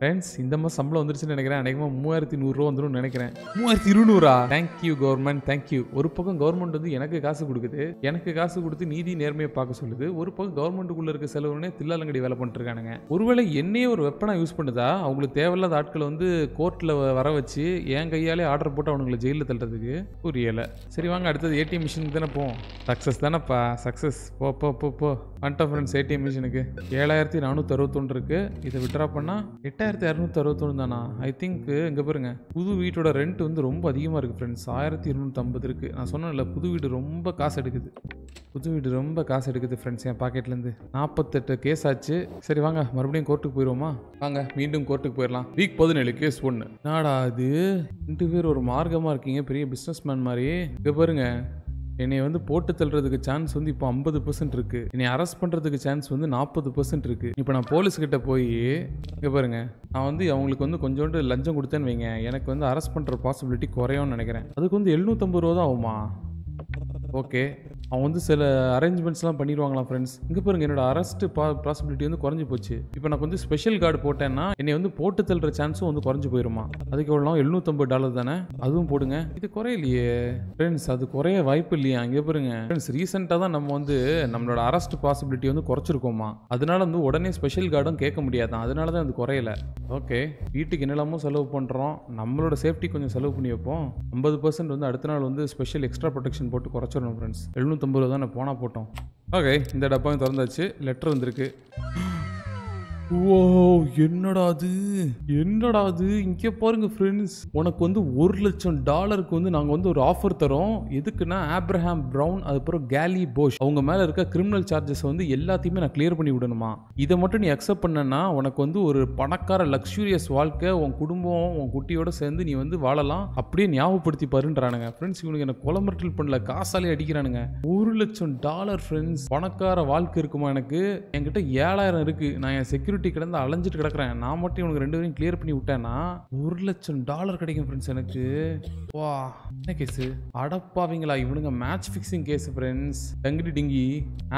ஃப்ரெண்ட்ஸ் இந்த மாதிரி சம்பளம் வந்துருச்சுன்னு நினைக்கிறேன் அநேகமாக மூவாயிரத்தி நூறுரூவா வந்துடும் நினைக்கிறேன் மூவாயிரத்தி இருநூறா தேங்க்யூ கவர்மெண்ட் தேங்க்யூ ஒரு பக்கம் கவர்மெண்ட் வந்து எனக்கு காசு கொடுக்குது எனக்கு காசு கொடுத்து நீதி நேர்மையை பார்க்க சொல்லுது ஒரு பக்கம் கவர்மெண்ட்டுக்குள்ளே இருக்க செலவுனே தில்லாலங்கடி வேலை பண்ணிட்டுருக்கானுங்க ஒருவேளை என்னையே ஒரு வெப்பனாக யூஸ் பண்ணுதா அவங்களுக்கு தேவையில்லாத ஆட்களை வந்து கோர்ட்டில் வர வச்சு என் கையாலே ஆர்டர் போட்டு அவனுங்களை ஜெயிலில் தள்ளுறதுக்கு புரியலை சரி வாங்க அடுத்தது ஏடிஎம் மிஷினுக்கு தானே போவோம் சக்ஸஸ் தானேப்பா சக்ஸஸ் போ போ போ போ ஃப்ரெண்ட்ஸ் ஏடிஎம் மிஷினுக்கு ஏழாயிரத்தி நானூற்றி அறுபத்தொன்று இருக்குது இதை விட்ரா பண்ணால் எட்டாயிரம் ரெண்டாயிரத்தி இரநூத்தி அறுபத்தொன்று தானா ஐ திங்க் இங்கே பாருங்கள் புது வீட்டோட ரெண்ட் வந்து ரொம்ப அதிகமாக இருக்குது ஃப்ரெண்ட்ஸ் ஆயிரத்தி ஐம்பது இருக்குது நான் சொன்னேன்ல புது வீடு ரொம்ப காசு எடுக்குது புது வீடு ரொம்ப காசு எடுக்குது ஃப்ரெண்ட்ஸ் என் பாக்கெட்லேருந்து நாற்பத்தெட்டு கேஸ் ஆச்சு சரி வாங்க மறுபடியும் கோர்ட்டுக்கு போயிடுவோமா வாங்க மீண்டும் கோர்ட்டுக்கு போயிடலாம் வீக் பதினேழு கேஸ் ஒன்று என்னடா அது ரெண்டு பேர் ஒரு மார்க்கமாக இருக்கீங்க பெரிய பிஸ்னஸ் மேன் மாதிரி இங்கே பாருங்கள் என்னை வந்து போட்டு தள்ளுறதுக்கு சான்ஸ் வந்து இப்போ ஐம்பது பர்சன்ட் இருக்கு என்னை அரெஸ்ட் பண்ணுறதுக்கு சான்ஸ் வந்து நாற்பது பர்சன்ட் இருக்கு இப்போ நான் போலீஸ்கிட்ட போய் இங்கே பாருங்க நான் வந்து அவங்களுக்கு வந்து கொஞ்சோண்டு லஞ்சம் கொடுத்தேன்னு வைங்க எனக்கு வந்து அரெஸ்ட் பண்ணுற பாசிபிலிட்டி குறையும்னு நினைக்கிறேன் அதுக்கு வந்து எழுநூற்றம்பது ரூபா தான் ஆகுமா ஓகே அவன் வந்து சில அரேஞ்ச்மெண்ட்ஸ்லாம் பண்ணிடுவாங்களாம் ஃப்ரெண்ட்ஸ் இங்கே பாருங்க என்னோட அரெஸ்ட் பா பாசிபிலிட்டி வந்து குறைஞ்சி போச்சு இப்போ நான் கொஞ்சம் ஸ்பெஷல் கார்டு போட்டேன்னா என்னை வந்து போட்டு தள்ளுற சான்ஸும் வந்து குறைஞ்சி போயிருமா அதுக்கு எவ்வளோ எழுநூத்தம்பது டாலர் தானே அதுவும் போடுங்க இது குறையிலையே ஃப்ரெண்ட்ஸ் அது குறைய வாய்ப்பு இல்லையா இங்கே பாருங்க ஃப்ரெண்ட்ஸ் ரீசெண்டாக தான் நம்ம வந்து நம்மளோட அரெஸ்ட் பாசிபிலிட்டி வந்து குறைச்சிருக்கோமா அதனால வந்து உடனே ஸ்பெஷல் கார்டும் கேட்க முடியாதான் அதனால தான் அது குறையல ஓகே வீட்டுக்கு என்னெல்லாமோ செலவு பண்ணுறோம் நம்மளோட சேஃப்டி கொஞ்சம் செலவு பண்ணி வைப்போம் ஐம்பது பர்சன்ட் வந்து அடுத்த நாள் வந்து ஸ்பெஷல் எக்ஸ்ட்ரா ப்ரொடெக்ஷன் போட்டு குறைச்சிடணும் ஃப்ரெண்ட்ஸ் எழுநூற்றம்பது ரூபா தானே போனால் போட்டோம் ஓகே இந்த டப்பாவும் திறந்தாச்சு லெட்டர் வந்திருக்கு ஓ என்னடா அது என்னடா அது இங்கே பாருங்க ஃப்ரெண்ட்ஸ் உனக்கு வந்து ஒரு லட்சம் டாலருக்கு வந்து நாங்கள் வந்து ஒரு ஆஃபர் தரோம் எதுக்குன்னா ஆப்ரஹாம் ப்ரௌன் அதுக்கப்புறம் கேலி போஷ் அவங்க மேலே இருக்க கிரிமினல் சார்ஜஸ் வந்து எல்லாத்தையுமே நான் கிளியர் பண்ணி விடணுமா இதை மட்டும் நீ அக்செப்ட் பண்ணனா உனக்கு வந்து ஒரு பணக்கார லக்ஸூரியஸ் வாழ்க்கை உன் குடும்பம் உன் குட்டியோட சேர்ந்து நீ வந்து வாழலாம் அப்படியே ஞாபகப்படுத்தி பாருன்றானுங்க ஃப்ரெண்ட்ஸ் இவனுக்கு என்ன கொலை மிரட்டல் பண்ணல காசாலே அடிக்கிறானுங்க ஒரு லட்சம் டாலர் ஃப்ரெண்ட்ஸ் பணக்கார வாழ்க்கை இருக்குமா எனக்கு என்கிட்ட ஏழாயிரம் இருக்குது நான் என் செக்யூரிட்டி செக்யூரிட்டி கிடந்து அலைஞ்சிட்டு கிடக்குறேன் நான் மட்டும் இவனுக்கு ரெண்டு பேரும் கிளியர் பண்ணி விட்டேன்னா ஒரு லட்சம் டாலர் கிடைக்கும் ஃப்ரெண்ட்ஸ் எனக்கு வா என்ன கேஸு அடப்பாவீங்களா இவனுங்க மேட்ச் ஃபிக்ஸிங் கேஸ் ஃப்ரெண்ட்ஸ் டங்கிடி டிங்கி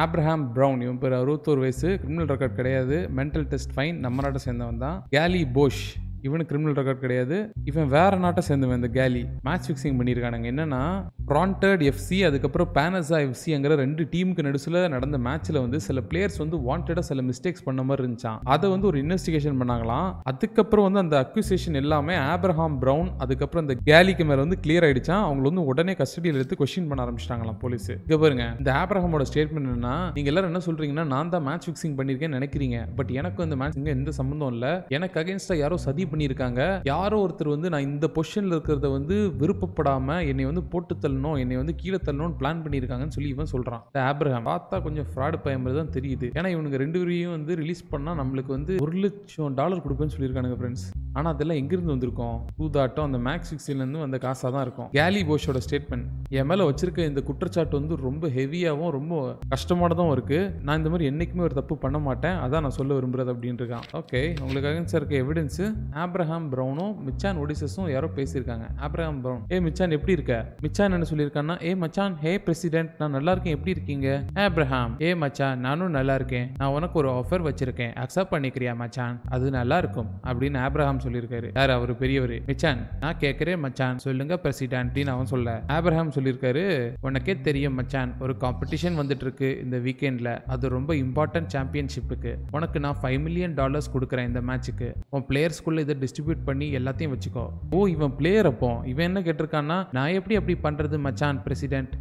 ஆப்ரஹாம் ப்ரௌன் இவன் பேர் அறுபத்தோரு வயசு கிரிமினல் ரெக்கார்ட் கிடையாது மென்டல் டெஸ்ட் ஃபைன் நம்ம நாட்டை சேர்ந்தவன் தான் கேலி போஷ் இவனு கிரிமினல் ரெக்கார்ட் கிடையாது இவன் வேற நாட்டை சேர்ந்தவன் இந்த கேலி மேட்ச் ஃபிக்ஸிங் பண்ணியிருக்கானுங்க என்னன்னா ப்ராண்டட் எஃப்சி அதுக்கப்புறம் பேனசா எஃப்சிங்கிற ரெண்டு டீமுக்கு நடுசில் நடந்த மேட்ச்சில் வந்து சில பிளேயர்ஸ் வந்து வாண்டடாக சில மிஸ்டேக்ஸ் பண்ண மாதிரி இருந்துச்சான் அதை வந்து ஒரு இன்வெஸ்டிகேஷன் பண்ணாங்களாம் அதுக்கப்புறம் வந்து அந்த அக்யூசியேஷன் எல்லாமே ஆப்ரஹாம் ப்ரௌன் அதுக்கப்புறம் அந்த கேலிக்கு மேலே வந்து கிளியர் ஆகிடுச்சான் அவங்க வந்து உடனே கஸ்டடியில் எடுத்து கொஸ்டின் பண்ண ஆரம்பிச்சிட்டாங்களாம் போலீஸ் இங்கே பாருங்க இந்த ஆப்ரஹாமோட ஸ்டேட்மெண்ட் என்ன நீங்கள் எல்லாரும் என்ன சொல்றீங்கன்னா நான் தான் மேட்ச் ஃபிக்ஸிங் பண்ணியிருக்கேன் நினைக்கிறீங்க பட் எனக்கு இந்த மேட்ச் எந்த சம்மந்தம் இல்லை எனக்கு அகேன்ஸ்டாக யாரோ சதி பண்ணியிருக்காங்க யாரோ ஒருத்தர் வந்து நான் இந்த பொசிஷனில் இருக்கிறத வந்து விருப்பப்படாமல் என்னை வந்து போட்டுத்தல் தள்ளணும் என்னை வந்து கீழே தள்ளணும்னு பிளான் பண்ணியிருக்காங்கன்னு சொல்லி இவன் சொல்கிறான் ஆப்ரஹாம் பார்த்தா கொஞ்சம் ஃப்ராடு பயம்பது தான் தெரியுது ஏன்னா இவனுக்கு ரெண்டு பேரையும் வந்து ரிலீஸ் பண்ணால் நம்மளுக்கு வந்து ஒரு லட்சம் டாலர் கொடுப்பேன்னு சொல்லியிருக்கானுங்க ஃப்ரெண்ட்ஸ் ஆனால் அதெல்லாம் எங்கேருந்து வந்திருக்கோம் தூதாட்டம் அந்த மேக்ஸ் சிக்ஸ்லேருந்து வந்த காசாக தான் இருக்கும் கேலி போஷோட ஸ்டேட்மெண்ட் என் மேலே வச்சிருக்க இந்த குற்றச்சாட்டு வந்து ரொம்ப ஹெவியாகவும் ரொம்ப கஷ்டமானதும் இருக்குது நான் இந்த மாதிரி என்றைக்குமே ஒரு தப்பு பண்ண மாட்டேன் அதான் நான் சொல்ல விரும்புகிறது அப்படின்னு இருக்கான் ஓகே உங்களுக்கு சார் இருக்க எவிடன்ஸு ஆப்ரஹாம் ப்ரௌனும் மிச்சான் ஒடிசஸும் யாரோ பேசியிருக்காங்க ஆப்ரஹாம் ப்ரௌன் ஏ மிச்சான் எப்படி இருக்க மிச்சான் என்ன சொல்லியிருக்கான்னா ஏ மச்சான் ஹே பிரசிடென்ட் நான் நல்லா இருக்கேன் எப்படி இருக்கீங்க ஆப்ரஹாம் ஏ மச்சான் நானும் நல்லா இருக்கேன் நான் உனக்கு ஒரு ஆஃபர் வச்சிருக்கேன் அக்செப்ட் பண்ணிக்கிறியா மச்சான் அது நல்லா இருக்கும் அப்படின்னு ஆப்ரஹாம் சொல்லியிருக்காரு யார் அவர் பெரியவர் மச்சான் நான் கேட்கிறேன் மச்சான் சொல்லுங்க பிரசிடென்ட் அப்படின்னு அவன் சொல்ல ஆப்ரஹாம் சொல்லியிருக்காரு உனக்கே தெரியும் மச்சான் ஒரு காம்படிஷன் வந்துட்டு இருக்கு இந்த வீக்கெண்ட்ல அது ரொம்ப இம்பார்ட்டன்ட் சாம்பியன்ஷிப்புக்கு உனக்கு நான் ஃபைவ் மில்லியன் டாலர்ஸ் கொடுக்குறேன் இந்த மேட்ச்சுக்கு உன் பிளேயர்ஸ்குள்ள இதை டிஸ்ட்ரிபியூட் பண்ணி எல்லாத்தையும் வச்சுக்கோ ஓ இவன் பிளேயர் அப்போ இவன் என்ன கேட்டிருக்கான்னா நான் எப்படி அப்படி பண்றது அவரது மச்சான் பிரசிடெண்ட்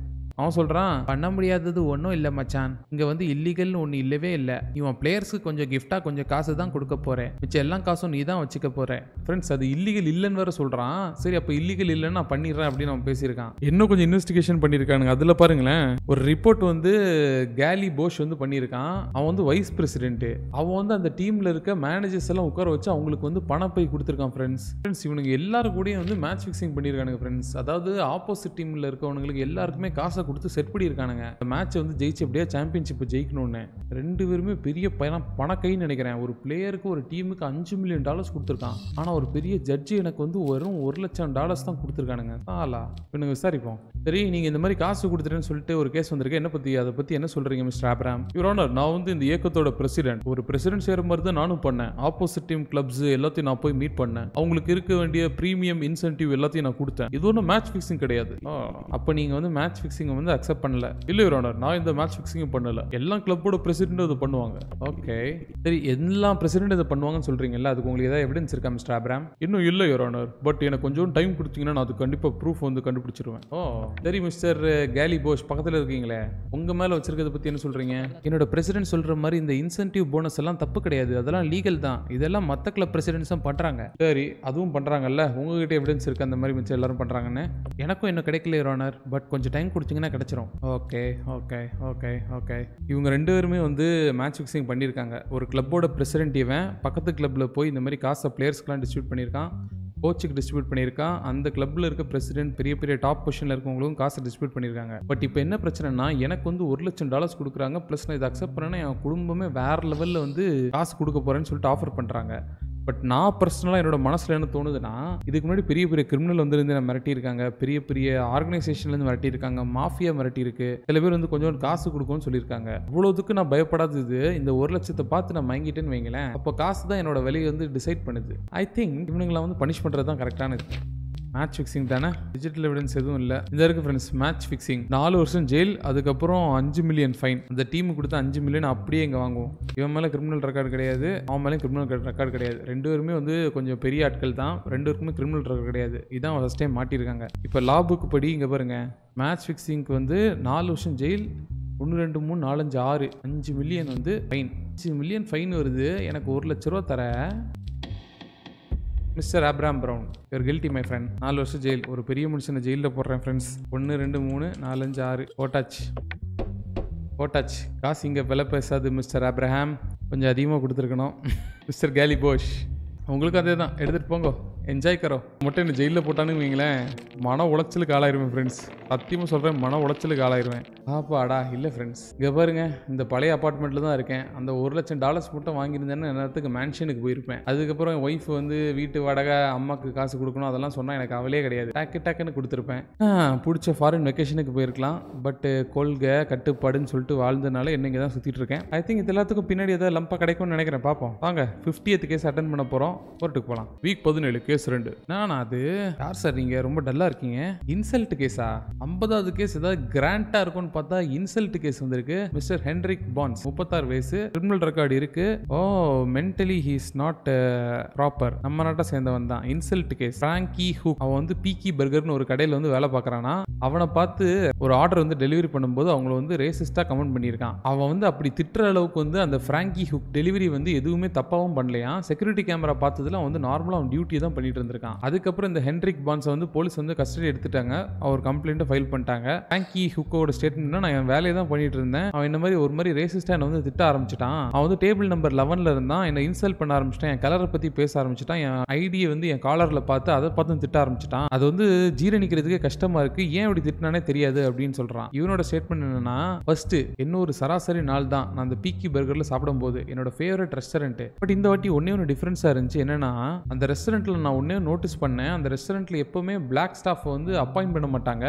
அவன் சொல்கிறான் பண்ண முடியாதது ஒன்றும் இல்லை மச்சான் இங்கே வந்து இல்லீகல்னு ஒன்று இல்லவே இல்லை இவன் பிளேயர்ஸுக்கு கொஞ்சம் கிஃப்டா கொஞ்சம் காசு தான் கொடுக்க போகிறேன் மிச்சம் எல்லா காசும் நீ தான் வச்சுக்க போகிற ஃப்ரெண்ட்ஸ் அது இல்லீகல் இல்லைன்னு வேற சொல்கிறான் சரி அப்போ இல்லீகல் இல்லைன்னு நான் பண்ணிடுறேன் அப்படின்னு அவன் பேசியிருக்கான் இன்னும் கொஞ்சம் இன்வெஸ்டிகேஷன் பண்ணியிருக்கானுங்க அதில் பாருங்களேன் ஒரு ரிப்போர்ட் வந்து கேலி போஷ் வந்து பண்ணியிருக்கான் அவன் வந்து வைஸ் பிரசிடென்ட் அவன் வந்து அந்த டீமில் இருக்க மேனேஜர்ஸ் எல்லாம் உட்கார வச்சு அவங்களுக்கு வந்து பணப்பை கொடுத்துருக்கான் ஃப்ரெண்ட்ஸ் ஃப்ரெண்ட்ஸ் இவனுக்கு எல்லாரும் கூட வந்து மேட்ச் ஃபிக்ஸிங் பண்ணியிருக்கானுங்க ஃப்ரெண்ட்ஸ் அதாவது ஆப்போசிட் டீமில் இருக்கவங்களுக்கு எல்லாருக்குமே காசை கொடுத்து செட் பண்ணியிருக்கானுங்க இந்த மேட்ச் வந்து ஜெயிச்சு எப்படியா சாம்பியன்ஷிப்பை ஜெயிக்கணும்னு ரெண்டு பேருமே பெரிய பணம் பணக்கைன்னு நினைக்கிறேன் ஒரு பிளேயருக்கு ஒரு டீமுக்கு அஞ்சு மில்லியன் டாலர்ஸ் கொடுத்துருக்கான் ஆனால் ஒரு பெரிய ஜட்ஜி எனக்கு வந்து வெறும் ஒரு லட்சம் டாலர்ஸ் தான் கொடுத்துருக்கானுங்க ஆலா இப்போ விசாரிப்போம் சரி நீங்கள் இந்த மாதிரி காசு கொடுத்துருன்னு சொல்லிட்டு ஒரு கேஸ் வந்திருக்கு என்ன பற்றி அதை பற்றி என்ன சொல்கிறீங்க மிஸ்டர் ஆப்ராம் இவரோனர் நான் வந்து இந்த இயக்கத்தோட பிரசிடென்ட் ஒரு பிரசிடென்ட் செய்கிற மாதிரி தான் நானும் பண்ணேன் ஆப்போசிட் டீம் கிளப்ஸ் எல்லாத்தையும் நான் போய் மீட் பண்ணேன் அவங்களுக்கு இருக்க வேண்டிய ப்ரீமியம் இன்சென்டிவ் எல்லாத்தையும் நான் கொடுத்தேன் இது ஒன்றும் மேட்ச் ஃபிக்ஸிங் கிடையாது அப்போ நீங்கள் வந்து மேட்ச் ஃபிக்ஸிங் வந்து அக்செப்ட் பண்ணல இல்லை இவரோட நான் இந்த மேட்ச் ஃபிக்ஸிங்கும் பண்ணல எல்லா கிளப்போட பிரசிடென்ட் இது பண்ணுவாங்க ஓகே சரி எல்லாம் பிரசிடென்ட் இதை பண்ணுவாங்கன்னு சொல்றீங்கல்ல அதுக்கு உங்களுக்கு ஏதாவது எவிடன்ஸ் இருக்கா மிஸ்டர் ஆப்ராம் இன்னும் இல்லை ஆனர் பட் எனக்கு கொஞ்சம் டைம் கொடுத்தீங்கன்னா நான் அது கண்டிப்பாக ப்ரூஃப் வந்து கண்டுபிடிச்சிருவேன் ஓ சரி மிஸ்டர் கேலி போஷ் பக்கத்தில் இருக்கீங்களே உங்கள் மேலே வச்சிருக்கிறத பற்றி என்ன சொல்கிறீங்க என்னோட பிரசிடென்ட் சொல்கிற மாதிரி இந்த இன்சென்டிவ் போனஸ் எல்லாம் தப்பு கிடையாது அதெல்லாம் லீகல் தான் இதெல்லாம் மற்ற கிளப் பிரசிடென்ட்ஸும் பண்ணுறாங்க சரி அதுவும் பண்ணுறாங்கல்ல உங்ககிட்ட எவிடன்ஸ் இருக்குது அந்த மாதிரி மிச்சம் எல்லாரும் பண்ணுறாங்கன்னு எனக்கும் இன்னும் கிடைக்கல ரோனர் பட் கொஞ்சம் டைம் கொடுத்தீங்க பார்த்தீங்கன்னா கிடச்சிரும் ஓகே ஓகே ஓகே ஓகே இவங்க ரெண்டு பேருமே வந்து மேட்ச் ஃபிக்ஸிங் பண்ணியிருக்காங்க ஒரு கிளப்போட பிரசிடென்ட் இவன் பக்கத்து கிளப்பில் போய் இந்த மாதிரி காசை பிளேயர்ஸ்க்கெலாம் டிஸ்ட்ரிபியூட் பண்ணியிருக்கான் கோச்சுக்கு டிஸ்ட்ரிபியூட் பண்ணியிருக்கான் அந்த கிளப்பில் இருக்க பிரசிடென்ட் பெரிய பெரிய டாப் பொசிஷனில் இருக்கவங்களும் காசை டிஸ்ட்ரிபியூட் பண்ணியிருக்காங்க பட் இப்போ என்ன பிரச்சனைனா எனக்கு வந்து ஒரு லட்சம் டாலர்ஸ் கொடுக்குறாங்க ப்ளஸ் நான் இதை அக்செப்ட் பண்ணேன்னா என் குடும்பமே வேறு லெவலில் வந்து காசு கொடுக்க போகிறேன்னு சொல்லிட்டு ஆஃபர் பண்ணுறாங்க பட் நான் பர்சனலாக என்னோட மனசில் என்ன தோணுதுன்னா இதுக்கு முன்னாடி பெரிய பெரிய கிரிமினல் வந்துருந்து நான் மிரட்டியிருக்காங்க பெரிய பெரிய ஆர்கனைசேஷன்லேருந்து மிரட்டியிருக்காங்க மாஃபியா மிரட்டியிருக்கு சில பேர் வந்து கொஞ்சம் காசு கொடுக்கும்னு சொல்லியிருக்காங்க இவ்வளோதுக்கு நான் பயப்படாதது இந்த ஒரு லட்சத்தை பார்த்து நான் வாங்கிட்டேன்னு வைங்களேன் அப்போ காசு தான் என்னோட விலையை வந்து டிசைட் பண்ணுது ஐ திங்க் இவனுங்களை வந்து பனிஷ் பண்ணுறது தான் கரெக்டானது மேட்ச் ஃபிக்ஸிங் தானே டிஜிட்டல் எவிடன்ஸ் எதுவும் இல்லை இந்த இருக்கு ஃப்ரெண்ட்ஸ் மேட்ச் ஃபிக்ஸிங் நாலு வருஷம் ஜெயில் அதுக்கப்புறம் அஞ்சு மில்லியன் ஃபைன் அந்த டீமு கொடுத்த அஞ்சு மில்லியன் அப்படியே இங்கே வாங்குவோம் இவன் மேலே கிரிமினல் ரெக்கார்டு கிடையாது அவன் மேலே கிரிமினல் ரெக்கார்டு கிடையாது ரெண்டு பேருமே வந்து கொஞ்சம் பெரிய ஆட்கள் தான் ரெண்டு பேருக்குமே கிரிமினல் ரெக்கார்டு கிடையாது இதுதான் ஃபஸ்ட் டைம் மாட்டியிருக்காங்க இப்போ லா புக் படி இங்கே பாருங்கள் மேட்ச் ஃபிக்ஸிங்க்கு வந்து நாலு வருஷம் ஜெயில் ஒன்று ரெண்டு மூணு நாலஞ்சு ஆறு அஞ்சு மில்லியன் வந்து ஃபைன் அஞ்சு மில்லியன் ஃபைன் வருது எனக்கு ஒரு லட்ச ரூபா தர மிஸ்டர் அப்ராம் ப்ரௌன் இவர் கில்ட்டி மை ஃப்ரெண்ட் நாலு வருஷம் ஜெயில் ஒரு பெரிய மனுஷனை ஜெயிலில் போடுறேன் ஃப்ரெண்ட்ஸ் ஒன்று ரெண்டு மூணு நாலஞ்சு ஆறு ஓட்டாச்சு ஓட்டாச்சு காசு இங்கே வில பேசாது மிஸ்டர் அப்ரஹாம் கொஞ்சம் அதிகமாக கொடுத்துருக்கணும் மிஸ்டர் [laughs] கேலி போஷ் உங்களுக்கும் அதே தான் எடுத்துகிட்டு போங்கோ என்ஜாய் கரோ மட்டும் என்ன ஜெயிலில் போட்டான்னு வைங்களேன் மன உளைச்சலுக்கு ஆளாயிருவேன் ஃப்ரெண்ட்ஸ் சத்தியமாக சொல்கிறேன் மன உளைச்சலுக்கு ஆளாயிருவேன் ஆப்பாடா இல்லை ஃப்ரெண்ட்ஸ் இங்கே பாருங்க இந்த பழைய அப்பார்ட்மெண்ட்டில் தான் இருக்கேன் அந்த ஒரு லட்சம் டாலர்ஸ் மட்டும் வாங்கியிருந்தேன்னு நேரத்துக்கு மேன்ஷனுக்கு போயிருப்பேன் அதுக்கப்புறம் ஒய்ஃப் வந்து வீட்டு வாடகை அம்மாவுக்கு காசு கொடுக்கணும் அதெல்லாம் சொன்னால் எனக்கு அவளே கிடையாது டக்கு டக்குன்னு கொடுத்துருப்பேன் பிடிச்ச ஃபாரின் வெக்கேஷனுக்கு போயிருக்கலாம் பட்டு கொள்கை கட்டுப்பாடுன்னு சொல்லிட்டு வாழ்ந்தனால இங்கே தான் சுற்றிட்டு இருக்கேன் ஐ திங்க் இது எல்லாத்துக்கும் பின்னாடி ஏதாவது லம்பா கிடைக்கும்னு நினைக்கிறேன் பார்ப்போம் வாங்க ஃபிஃப்டியத்து கேஸ் அட்டன் பண்ண போகிறோம் கோர்ட்டுக்கு போகலாம் வீக் பதினேழு கேஸ் ரெண்டு என்னண்ணா அது யார் சார் நீங்க ரொம்ப டல்லா இருக்கீங்க இன்சல்ட் கேஸா ஐம்பதாவது கேஸ் ஏதாவது கிராண்டா இருக்கும்னு பார்த்தா இன்சல்ட் கேஸ் வந்திருக்கு மிஸ்டர் ஹென்ரிக் பான்ஸ் முப்பத்தாறு வயசு கிரிமினல் ரெக்கார்டு இருக்கு oh mentally he's not proper நம்ம நாட்டை சேர்ந்தவன் தான் இன்சல்ட் கேஸ் பிராங்கி ஹூக் அவன் வந்து பீக்கி பர்கர்னு ஒரு கடையில் வந்து வேலை பார்க்குறானா அவனை பார்த்து ஒரு ஆர்டர் வந்து டெலிவரி பண்ணும்போது அவங்கள வந்து ரேசிஸ்டா கமெண்ட் பண்ணியிருக்கான் அவன் வந்து அப்படி திட்டுற அளவுக்கு வந்து அந்த ஃப்ராங்கி ஹுக் டெலிவரி வந்து எதுவுமே தப்பாகவும் பண்ணலையா செக்யூரிட்டி கேமரா பார்த்ததுல வந்து நார்மலாக அவன் டியூட்டி தான் பண்ணி பண்ணிட்டு இருந்திருக்கான் அதுக்கப்புறம் இந்த ஹென்ரிக் பான்ஸை வந்து போலீஸ் வந்து கஸ்டடி எடுத்துட்டாங்க அவர் கம்ப்ளைண்ட்டை ஃபைல் பண்ணிட்டாங்க பேங்கி ஹுக்கோட ஸ்டேட்மெண்ட்னா நான் என் வேலையை தான் பண்ணிட்டு இருந்தேன் அவன் இந்த மாதிரி ஒரு மாதிரி ரேசிஸ்டாக வந்து திட்ட ஆரம்பிச்சிட்டான் அவன் வந்து டேபிள் நம்பர் லெவனில் இருந்தான் என்னை இன்சல்ட் பண்ண ஆரம்பிச்சிட்டான் என் கலரை பற்றி பேச ஆரம்பிச்சிட்டான் என் ஐடியை வந்து என் காலரில் பார்த்து அதை பார்த்து திட்ட ஆரம்பிச்சிட்டான் அது வந்து ஜீரணிக்கிறதுக்கே கஷ்டமாக இருக்குது ஏன் அப்படி திட்டினானே தெரியாது அப்படின்னு சொல்கிறான் இவனோட ஸ்டேட்மெண்ட் என்னன்னா ஃபஸ்ட்டு இன்னொரு சராசரி நாள் தான் நான் அந்த பீக்கி பர்கரில் சாப்பிடும்போது என்னோட ஃபேவரட் ரெஸ்டாரண்ட்டு பட் இந்த வாட்டி ஒன்றே ஒன்று டிஃப்ரென்ஸாக இருந்துச்சு என்னென்னா அந்த ரெஸ்டாரண்ட்டில் நான் நான் ஒன்றே நோட்டீஸ் பண்ணேன் அந்த ரெஸ்டாரண்ட்டில் எப்போவுமே பிளாக் ஸ்டாஃப் வந்து அப்பாயின்ட் பண்ண மாட்டாங்க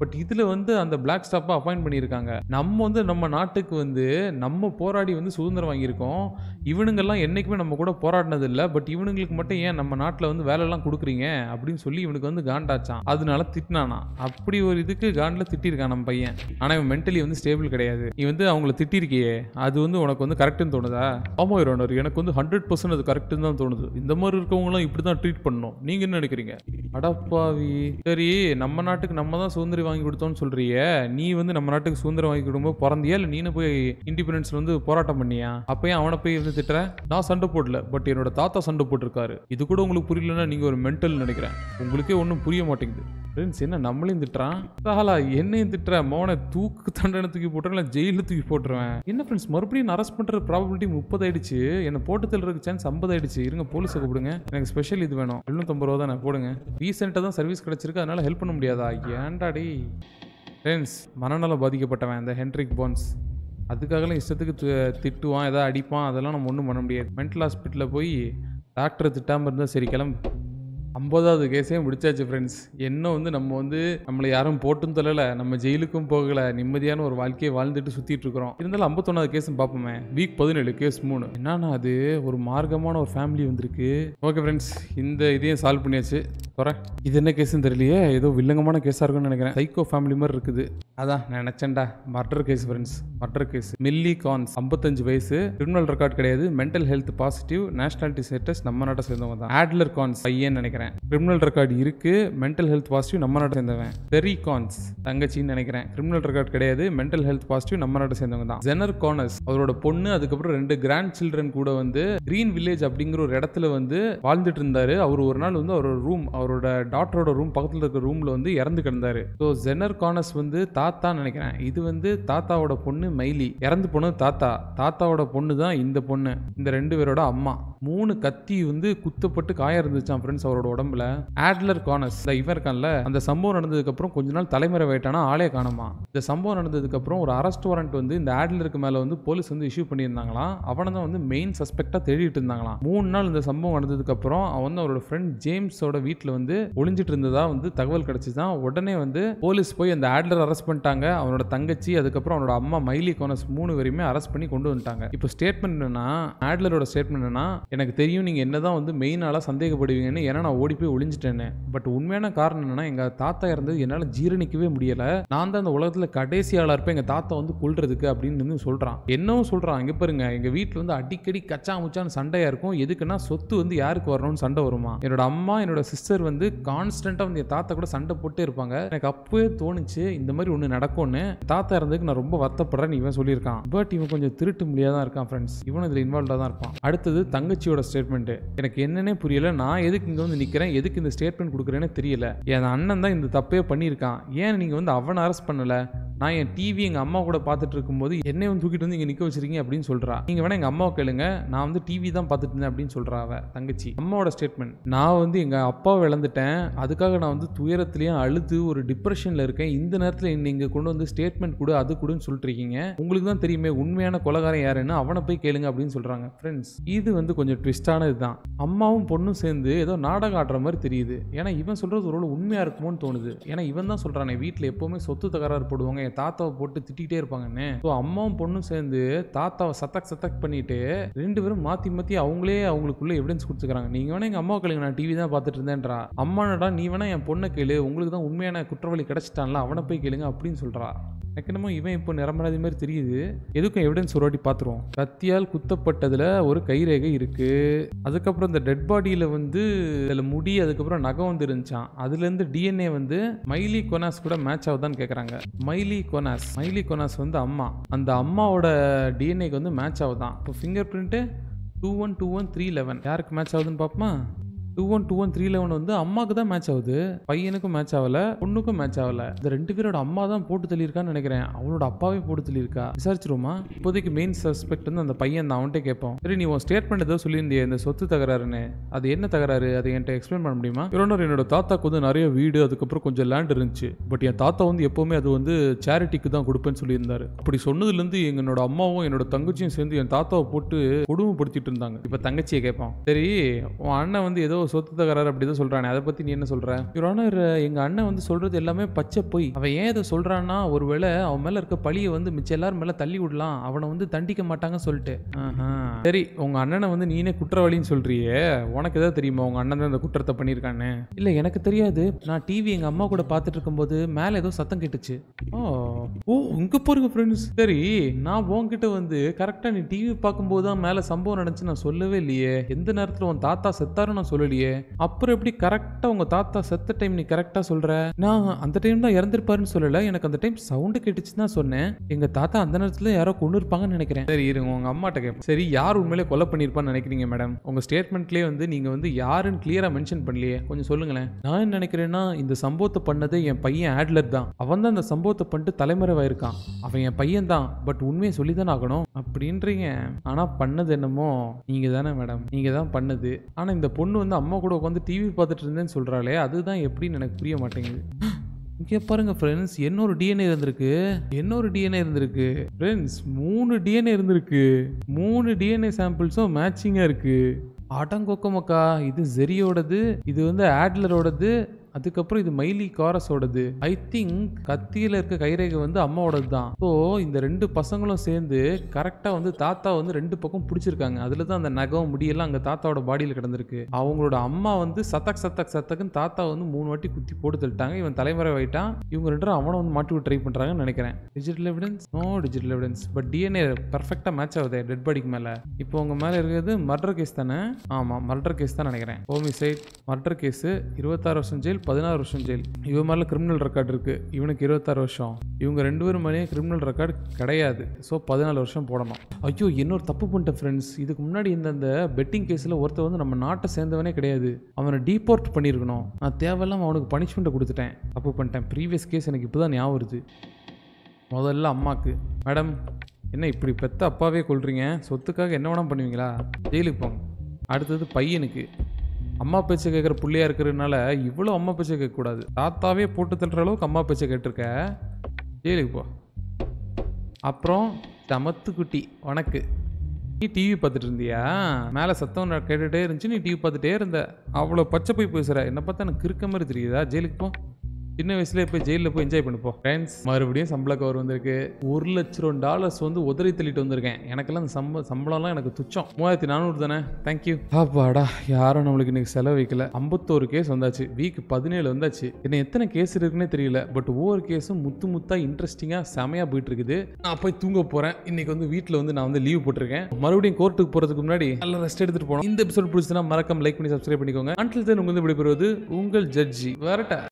பட் இதில் வந்து அந்த பிளாக் ஸ்டாஃபை அப்பாயின்ட் பண்ணியிருக்காங்க நம்ம வந்து நம்ம நாட்டுக்கு வந்து நம்ம போராடி வந்து சுதந்திரம் வாங்கியிருக்கோம் இவனுங்கெல்லாம் என்றைக்குமே நம்ம கூட போராடினது இல்லை பட் இவனுங்களுக்கு மட்டும் ஏன் நம்ம நாட்டில் வந்து வேலைலாம் கொடுக்குறீங்க அப்படின்னு சொல்லி இவனுக்கு வந்து காண்டாச்சான் அதனால திட்டினானா அப்படி ஒரு இதுக்கு காண்டில் திட்டிருக்கான் நம்ம பையன் ஆனால் இவன் மென்டலி வந்து ஸ்டேபிள் கிடையாது இவன் வந்து அவங்கள திட்டிருக்கியே அது வந்து உனக்கு வந்து கரெக்டுன்னு தோணுதா ஆமாம் இரோனர் எனக்கு வந்து ஹண்ட்ரட் பர்சன்ட் அது கரெக்டுன்னு தான் தோணுது இந்த மாதிரி இருக்கவங்களும் இப்படி தான் ட்ரீட் பண்ணணும் நீங்கள் என்ன நினைக்கிறீங்க அடப்பாவி சரி நம்ம நாட்டுக்கு நம்ம தான் சுதந்திரம் வாங்கி கொடுத்தோன்னு சொல்றிய நீ வந்து நம்ம நாட்டுக்கு சுதந்திரம் வாங்கி கொடுக்கும்போது பிறந்தியா இல்லை நீனு போய் இண்டிபெண்டன்ஸ்ல வந்து போராட்டம் பண்ணியா அப்பயும் அவனை போய் வந்து திட்டுற நான் சண்டை போடல பட் என்னோட தாத்தா சண்டை போட்டிருக்காரு இது கூட உங்களுக்கு புரியலன்னா நீங்க ஒரு மென்டல் நினைக்கிறேன் உங்களுக்கே ஒன்றும் புரிய மாட்டேங்குது ஃப்ரெண்ட்ஸ் என்ன நம்மளையும் திட்டுறான் தாலா என்னையும் திட்டுற மோனை தூக்கு தண்டனை தூக்கி போட்டுறேன் இல்லை ஜெயிலில் தூக்கி போட்டுருவேன் என்ன ஃப்ரெண்ட்ஸ் மறுபடியும் அரெஸ்ட் பண்ணுற ப்ராபபிலிட்டி முப்பது ஆயிடுச்சு என்னை போட்டு தள்ளுறதுக்கு சான்ஸ் ஐம்பது ஆயிடுச்சு இருங்க போலீஸை கூப்பிடுங்க எனக்கு ஸ்பெஷல் இது வேணும் எழுநூத்தம்பது ரூபா தானே போடுங்க ரீசெண்டாக தான் சர்வீஸ் கிடச்சிருக்கு அதனால் ஹெல்ப் பண்ண முடியாதா ஏன்டாடி ஃப்ரெண்ட்ஸ் மனநலம் பாதிக்கப்பட்டவன் இந்த ஹென்ட்ரிக் போன்ஸ் அதுக்காகலாம் இஷ்டத்துக்கு திட்டுவான் எதாவது அடிப்பான் அதெல்லாம் நம்ம ஒன்றும் பண்ண முடியாது மென்டல் ஹாஸ்பிட்டலில் போய் டாக்டரை திட்டாமல் இருந்தால் சரி கிளம்பு ஐம்பதாவது கேஸையும் முடிச்சாச்சு ஃப்ரெண்ட்ஸ் என்ன வந்து நம்ம வந்து நம்மளை யாரும் போட்டும் தொழலை நம்ம ஜெயிலுக்கும் போகலை நிம்மதியான ஒரு வாழ்க்கையை வாழ்ந்துட்டு சுற்றிட்டு இருக்கிறோம் இருந்தாலும் ஐம்பத்தொன்னாவது கேஸும் பார்ப்போமே வீக் பதினேழு கேஸ் மூணு என்னன்னா அது ஒரு மார்க்கமான ஒரு ஃபேமிலி வந்திருக்கு ஓகே ஃப்ரெண்ட்ஸ் இந்த இதையும் சால்வ் பண்ணியாச்சு துறை இது என்ன கேஸுன்னு தெரியலையே ஏதோ வில்லங்கமான கேஸாக இருக்கும்னு நினைக்கிறேன் சைக்கோ ஃபேமிலி மாதிரி இருக்குது அதான் நான் நினச்சேன்டா murder case friends murder case Millie Cons ஐம்பத்தஞ்சு வயசு கிரிமினல் ரெக்கார்ட் கிடையாது mental health positive nationality status நம்ம நாட்டை சேர்ந்தவங்க தான் ஆட்லர் கான்ஸ் பையன் நினைக்கிறேன் கிரிமினல் ரெக்கார்டு இருக்கு மென்டல் ஹெல்த் பாசிட்டிவ் நம்ம நாட்டை சேர்ந்தவன் பெரி கான்ஸ் தங்கச்சின்னு நினைக்கிறேன் கிரிமினல் ரெக்கார்ட் கிடையாது மென்டல் ஹெல்த் பாசிட்டிவ் நம்ம நாட்டை சேர்ந்தவங்க தான் ஜெனர் கானஸ் அவரோட பொண்ணு அதுக்கப்புறம் ரெண்டு கிராண்ட் சில்ட்ரன் கூட வந்து கிரீன் வில்லேஜ் அப்படிங்கிற ஒரு இடத்துல வந்து வாழ்ந்துட்டு இருந்தாரு அவர் ஒரு நாள் வந்து அவர் ரூம் அவர் அவரோட டாக்டரோட ரூம் பக்கத்தில் இருக்கிற ரூமில் வந்து இறந்து கிடந்தாரு ஸோ ஜெனர் கானஸ் வந்து தாத்தா நினைக்கிறேன் இது வந்து தாத்தாவோட பொண்ணு மைலி இறந்து போனது தாத்தா தாத்தாவோட பொண்ணு தான் இந்த பொண்ணு இந்த ரெண்டு பேரோட அம்மா மூணு கத்தி வந்து குத்தப்பட்டு காயம் இருந்துச்சான் ஃப்ரெண்ட்ஸ் அவரோட உடம்புல ஆட்லர் கானஸ் இவன் இருக்கான்ல அந்த சம்பவம் நடந்ததுக்கப்புறம் கொஞ்ச நாள் தலைமுறை தலைமறைவாயிட்டானா ஆளே காணுமா இந்த சம்பவம் நடந்ததுக்கப்புறம் ஒரு அரெஸ்ட் வாரண்ட் வந்து இந்த ஆட்லருக்கு மேலே வந்து போலீஸ் வந்து இஷ்யூ பண்ணியிருந்தாங்களாம் அவனை தான் வந்து மெயின் சஸ்பெக்டாக தேடிட்டு இருந்தாங்களாம் மூணு நாள் இந்த சம்பவம் நடந்ததுக்கப்புறம் அவன் வந்து அவரோட ஃப்ரெண்ட் ஜேம்ஸோட வீட்டில் வந்து ஒளிஞ்சிட்டு இருந்ததா வந்து தகவல் கிடைச்சிதான் உடனே வந்து போலீஸ் போய் அந்த ஆட்லர் அரெஸ்ட் பண்ணிட்டாங்க அவனோட தங்கச்சி அதுக்கப்புறம் அவனோட அம்மா மைலி கோனஸ் மூணு பேரையுமே அரெஸ்ட் பண்ணி கொண்டு வந்துட்டாங்க இப்போ ஸ்டேட்மெண்ட் என்னன்னா ஆட்லரோட ஸ்டேட்மெண்ட் என்னன்னா எனக்கு தெரியும் நீங்கள் என்னதான் வந்து மெயினால சந்தேகப்படுவீங்கன்னு ஏன்னா நான் ஓடி போய் ஒளிஞ்சிட்டேன்னு பட் உண்மையான காரணம் என்னன்னா எங்கள் தாத்தா இருந்தது என்னால் ஜீரணிக்கவே முடியலை நான் தான் அந்த உலகத்தில் கடைசி ஆளாக எங்கள் தாத்தா வந்து கொள்றதுக்கு அப்படின்னு வந்து சொல்கிறான் என்னவும் சொல்கிறான் இங்கே பாருங்க எங்கள் வீட்டில் வந்து அடிக்கடி கச்சா முச்சான்னு சண்டையாக இருக்கும் எதுக்குன்னா சொத்து வந்து யாருக்கு வரணும்னு சண்டை வருமா என்னோட அம்மா என்னோட சிஸ்டர் வந்து கான்ஸ்டண்ட்டாக வந்து என் தாத்தா கூட சண்டை போட்டே இருப்பாங்க எனக்கு அப்போவே தோணுச்சு இந்த மாதிரி ஒன்று நடக்கும்னு தாத்தா இருந்ததுக்கு நான் ரொம்ப வருத்தப்படுறேன் இவன் சொல்லியிருக்கான் பட் இவன் கொஞ்சம் திருட்டு முடியாதான் இருக்கான் ஃப்ரெண்ட்ஸ் இவன் இதில் இன்வால்வாக தான் இருப்பான் அடுத்தது தங்கச்சியோட ஸ்டேட்மெண்ட்டு எனக்கு என்னன்னே புரியல நான் எதுக்கு இங்கே வந்து நிற்கிறேன் எதுக்கு இந்த ஸ்டேட்மெண்ட் கொடுக்குறேன்னு தெரியல என் அண்ணன் தான் இந்த தப்பே பண்ணியிருக்கான் ஏன் நீங்கள் வந்து அவனை அரெஸ்ட் பண்ணலை நான் என் டிவி எங்கள் அம்மா கூட பார்த்துட்டு இருக்கும்போது என்னை வந்து தூக்கிட்டு வந்து இங்கே நிற்க வச்சிருக்கீங்க அப்படின்னு சொல்கிறா நீங்கள் வேணால் எங்கள் அம்மாவை கேளுங்க நான் வந்து டிவி தான் பார்த்துட்டு இருந்தேன் அப்படின்னு சொல்கிறா அவ தங்கச்சி அம்மாவோட ஸ்டேட்மெண்ட் நான் வந்து எங்கள் அப்பாவை இழந்துட்டேன் அதுக்காக நான் வந்து துயரத்துலேயும் அழுது ஒரு டிப்ரெஷனில் இருக்கேன் இந்த நேரத்தில் நீங்கள் கொண்டு வந்து ஸ்டேட்மெண்ட் கொடு அது கொடுன்னு சொல்லிட்டு இருக்கீங்க உங்களுக்கு தான் தெரியுமே உண்மையான கொலகாரம் யாருன்னு அவனை போய் கேளுங்க அப்படின்னு சொல்கிறாங்க ஃப்ரெண்ட்ஸ் இது வந்து கொஞ்சம் ட்விஸ்டானது தான் அம்மாவும் பொண்ணும் சேர்ந்து ஏதோ நாடகம் ஆடுற மாதிரி தெரியுது ஏன்னா இவன் சொல்கிறது ஒரு உண்மையாக இருக்குமோன்னு தோணுது ஏன்னா இவன் தான் சொல்கிறானே வீட்டில் எப்போவுமே சொத்து தகராறு போடுவாங்க என் தாத்தாவை போட்டு திட்டிகிட்டே இருப்பாங்கன்னு ஸோ அம்மாவும் பொண்ணும் சேர்ந்து தாத்தாவை சத்தக் சத்தக் பண்ணிட்டு ரெண்டு பேரும் மாற்றி மாற்றி அவங்களே அவங்களுக்குள்ள எவிடன்ஸ் கொடுத்துக்கிறாங்க நீங்கள் வேணா எங்கள் அம்மா கேளுங்க நான் டிவி தான் பார்த்துட்டு இருந்தேன்றா அம்மானடா நீ வேணா என் பொண்ணை கேளு உங்களுக்கு தான் உண்மையான குற்றவாளி கிடச்சிட்டான்ல அவனை போய் கேளுங்க அப்படின்னு சொல்கிறா எக்கனமோ இவன் இப்போ நிரம்பராதி மாதிரி தெரியுது எதுக்கும் எவிடன்ஸ் ஒரு வாட்டி பார்த்துருவோம் கத்தியால் குத்தப்பட்டதில் ஒரு கைரேகை இருக்குது அதுக்கப்புறம் இந்த டெட் பாடியில் வந்து இதில் முடி அதுக்கப்புறம் நகை வந்து இருந்துச்சான் அதுலேருந்து டிஎன்ஏ வந்து மைலி கொனாஸ் கூட மேட்ச் ஆகுதான்னு கேட்குறாங்க மைலி கொனாஸ் மைலி கொனாஸ் வந்து அம்மா அந்த அம்மாவோட டிஎன்ஏக்கு வந்து மேட்ச் ஆகுதான் இப்போ finger print two one two one three eleven யாருக்கு மேட்ச் ஆகுதுன்னு பார்ப்போமா two one two one three eleven வந்து அம்மாக்கு தான் மேட்ச் ஆகுது பையனுக்கும் மேட்ச் ஆகல பொண்ணுக்கும் மேட்ச் ஆகல இந்த ரெண்டு பேரோட அம்மா தான் போட்டு தள்ளியிருக்கான்னு நினைக்கிறேன் அவளோட அப்பாவே போட்டு தள்ளியிருக்கா விசாரிச்சிருமா இப்போதைக்கு மெயின் சஸ்பெக்ட் வந்து அந்த பையன் தான் அவன்கிட்ட கேட்போம் சரி நீ உன் ஸ்டேட்மெண்ட் ஏதோ சொல்லியிருந்திய இந்த சொத்து தகராறுன்னு அது என்ன தகராறு அதை என்கிட்ட எக்ஸ்பிளைன் பண்ண முடியுமா இவரோட என்னோட தாத்தாக்கு வந்து நிறைய வீடு அதுக்கப்புறம் கொஞ்சம் லேண்ட் இருந்துச்சு பட் என் தாத்தா வந்து எப்பவுமே அது வந்து சேரிட்டிக்கு தான் கொடுப்பேன்னு சொல்லியிருந்தாரு அப்படி சொன்னதுலேருந்து எங்களோட அம்மாவும் என்னோட தங்கச்சியும் சேர்ந்து என் தாத்தாவை போட்டு கொடுமைப்படுத்திட்டு இருந்தாங்க இப்போ தங்கச்சியை கேட்பான் சரி உன் அண்ணன் வந்து ஏதோ சொத்து தகராறு அப்படி தான் சொல்கிறானே அதை பற்றி நீ என்ன சொல்கிற யுவர் எங்கள் அண்ணன் வந்து சொல்கிறது எல்லாமே பச்சை போய் அவன் ஏன் இதை சொல்கிறான்னா ஒருவேளை அவன் மேலே இருக்க பழியை வந்து மிச்சம் எல்லாரும் மேலே தள்ளி விடலாம் அவனை வந்து தண்டிக்க மாட்டாங்கன்னு சொல்லிட்டு சரி உங்கள் அண்ணனை வந்து நீனே குற்றவாளின்னு சொல்கிறியே உனக்கு எதாவது தெரியுமா உங்கள் அண்ணன் தான் இந்த குற்றத்தை பண்ணியிருக்கானே இல்லை எனக்கு தெரியாது நான் டிவி எங்கள் அம்மா கூட பார்த்துட்டு இருக்கும்போது மேலே ஏதோ சத்தம் கேட்டுச்சு ஓ ஓ இங்கே போருங்க ஃப்ரெண்ட்ஸ் சரி நான் உன்கிட்ட வந்து கரெக்டாக நீ டிவி பார்க்கும்போது தான் மேலே சம்பவம் நடந்துச்சு நான் சொல்லவே இல்லையே எந்த நேரத்தில் உன் தாத்தா செத்தாரும் நான் சொல்லலையே சொல்றியே அப்புறம் எப்படி கரெக்டாக உங்கள் தாத்தா செத்த டைம் நீ கரெக்டாக சொல்கிற நான் அந்த டைம் தான் இறந்துருப்பாருன்னு சொல்லலை எனக்கு அந்த டைம் சவுண்டு கேட்டுச்சு தான் சொன்னேன் எங்கள் தாத்தா அந்த நேரத்தில் யாரோ கொண்டு இருப்பாங்கன்னு நினைக்கிறேன் சரி இருங்க உங்கள் அம்மா கிட்ட சரி யார் உண்மையிலே கொலை பண்ணிருப்பான்னு நினைக்கிறீங்க மேடம் உங்கள் ஸ்டேட்மெண்ட்லேயே வந்து நீங்கள் வந்து யாருன்னு கிளியரா மென்ஷன் பண்ணலையே கொஞ்சம் சொல்லுங்களேன் நான் நினைக்கிறேன்னா இந்த சம்பவத்தை பண்ணது என் பையன் ஆட்லர் தான் அவன் தான் அந்த சம்பவத்தை பண்ணிட்டு தலைமறைவாயிருக்கான் அவன் என் பையன் தான் பட் உண்மையை சொல்லிதானே ஆகணும் அப்படின்றீங்க ஆனால் பண்ணது என்னமோ நீங்கள் தானே மேடம் நீங்கள் தான் பண்ணது ஆனால் இந்த பொண்ணு வந்து அம்மா கூட உட்காந்து டிவி பார்த்துட்டு இருந்தேன்னு சொல்கிறாளே அதுதான் எப்படின்னு எனக்கு புரிய மாட்டேங்குது இங்கே பாருங்க ஃப்ரெண்ட்ஸ் என்னொரு டிஎன்ஏ இருந்திருக்கு என்னொரு டிஎன்ஏ இருந்திருக்கு ஃப்ரெண்ட்ஸ் மூணு டிஎன்ஏ இருந்திருக்கு மூணு டிஎன்ஏ சாம்பிள்ஸும் மேட்சிங்காக இருக்குது அடங்கொக்கமக்கா இது ஜெரியோடது இது வந்து ஆட்லரோடது அதுக்கப்புறம் இது மைலி காரஸோடது ஐ திங்க் கத்தியில இருக்க கைரேகை வந்து அம்மாவோடது தான் ஸோ இந்த ரெண்டு பசங்களும் சேர்ந்து கரெக்டா வந்து தாத்தா வந்து ரெண்டு பக்கம் பிடிச்சிருக்காங்க அதுல தான் அந்த நகம் முடியெல்லாம் அங்க தாத்தாவோட பாடியில் கிடந்திருக்கு அவங்களோட அம்மா வந்து சத்தக் சத்தக் சத்தக்குன்னு தாத்தா வந்து மூணு வாட்டி குத்தி போட்டு தள்ளிட்டாங்க இவன் தலைமுறை ஆயிட்டான் இவங்க ரெண்டு அவனை வந்து மாட்டி ட்ரை பண்றாங்கன்னு நினைக்கிறேன் digital evidence no digital evidence but DNA பர்ஃபெக்டா மேட்ச் ஆகுது டெட் பாடிக்கு மேல இப்போ உங்க மேல இருக்கிறது மர்டர் கேஸ் தானே ஆமா மர்டர் கேஸ் தான் நினைக்கிறேன் ஹோமிசைட் மர்டர் கேஸ் இருபத்தாறு வருஷம் ஜெயில் பதினாறு வருஷம் ஜெயில் இவ மாதிரிலாம் கிரிமினல் ரெக்கார்டு இருக்குது இவனுக்கு இருபத்தாறு வருஷம் இவங்க ரெண்டு பேரும் மாதிரியே கிரிமினல் ரெக்கார்டு கிடையாது ஸோ பதினாலு வருஷம் போடணும் ஐயோ இன்னொரு தப்பு பண்ணிட்டேன் ஃப்ரெண்ட்ஸ் இதுக்கு முன்னாடி இந்த பெட்டிங் கேஸில் ஒருத்தர் வந்து நம்ம நாட்டை சேர்ந்தவனே கிடையாது அவனை டீபோர்ட் பண்ணியிருக்கணும் நான் தேவையில்லாமல் அவனுக்கு பனிஷ்மெண்ட்டை கொடுத்துட்டேன் தப்பு பண்ணிட்டேன் ப்ரீவியஸ் கேஸ் எனக்கு இப்போ தான் ஞாபகம் வருது முதல்ல அம்மாவுக்கு மேடம் என்ன இப்படி பெத்த அப்பாவே கொள்றீங்க சொத்துக்காக என்ன வேணாம் பண்ணுவீங்களா ஜெயிலுக்கு போங்க அடுத்தது பையனுக்கு அம்மா பேச்சை கேட்குற பிள்ளையா இருக்கிறதுனால இவ்வளோ அம்மா பேச்சை கேட்கக்கூடாது தாத்தாவே போட்டு தள்ளுற அளவுக்கு அம்மா பேச்சை கேட்டிருக்க ஜெயிலுக்கு போ அப்புறம் தமத்துக்குட்டி உனக்கு நீ டிவி பார்த்துட்டு இருந்தியா மேலே சத்தம் கேட்டுகிட்டே இருந்துச்சு நீ டிவி பார்த்துட்டே இருந்த அவ்வளோ பச்சை போய் பேசுகிற என்னை பார்த்தா எனக்கு கிறுக்க மாதிரி தெரியுதா ஜெயிலுக்கு போ சின்ன வயசுல போய் ஜெயிலில் போய் என்ஜாய் பண்ணிப்போம் ஃப்ரெண்ட்ஸ் மறுபடியும் சம்பள கவர் வந்திருக்கு ஒரு லட்ச ரூபா டாலர்ஸ் வந்து உதறி தள்ளிட்டு வந்திருக்கேன் எனக்கெல்லாம் அந்த சம்ப சம்பளம்லாம் எனக்கு துச்சம் மூவாயிரத்தி நானூறு தானே தேங்க்யூ பாப்பாடா யாரும் நம்மளுக்கு இன்னைக்கு செலவு வைக்கல ஐம்பத்தோரு கேஸ் வந்தாச்சு வீக் பதினேழு வந்தாச்சு என்ன எத்தனை கேஸ் இருக்குன்னே தெரியல பட் ஒவ்வொரு கேஸும் முத்து முத்தா இன்ட்ரெஸ்டிங்காக செமையா போயிட்டு இருக்குது நான் போய் தூங்க போகிறேன் இன்னைக்கு வந்து வீட்டில் வந்து நான் வந்து லீவ் போட்டிருக்கேன் மறுபடியும் கோர்ட்டுக்கு போகிறதுக்கு முன்னாடி நல்லா ரெஸ்ட் எடுத்துட்டு போனோம் இந்த எபிசோட் பிடிச்சதுன்னா மறக்காம லைக் பண்ணி சப்ஸ்கிரைப் பண்ணிக்கோங்க அன்டில் தென் உங்களுக்கு வந்து பெறுவது உங்கள் ஜட்ஜி வேறட்டா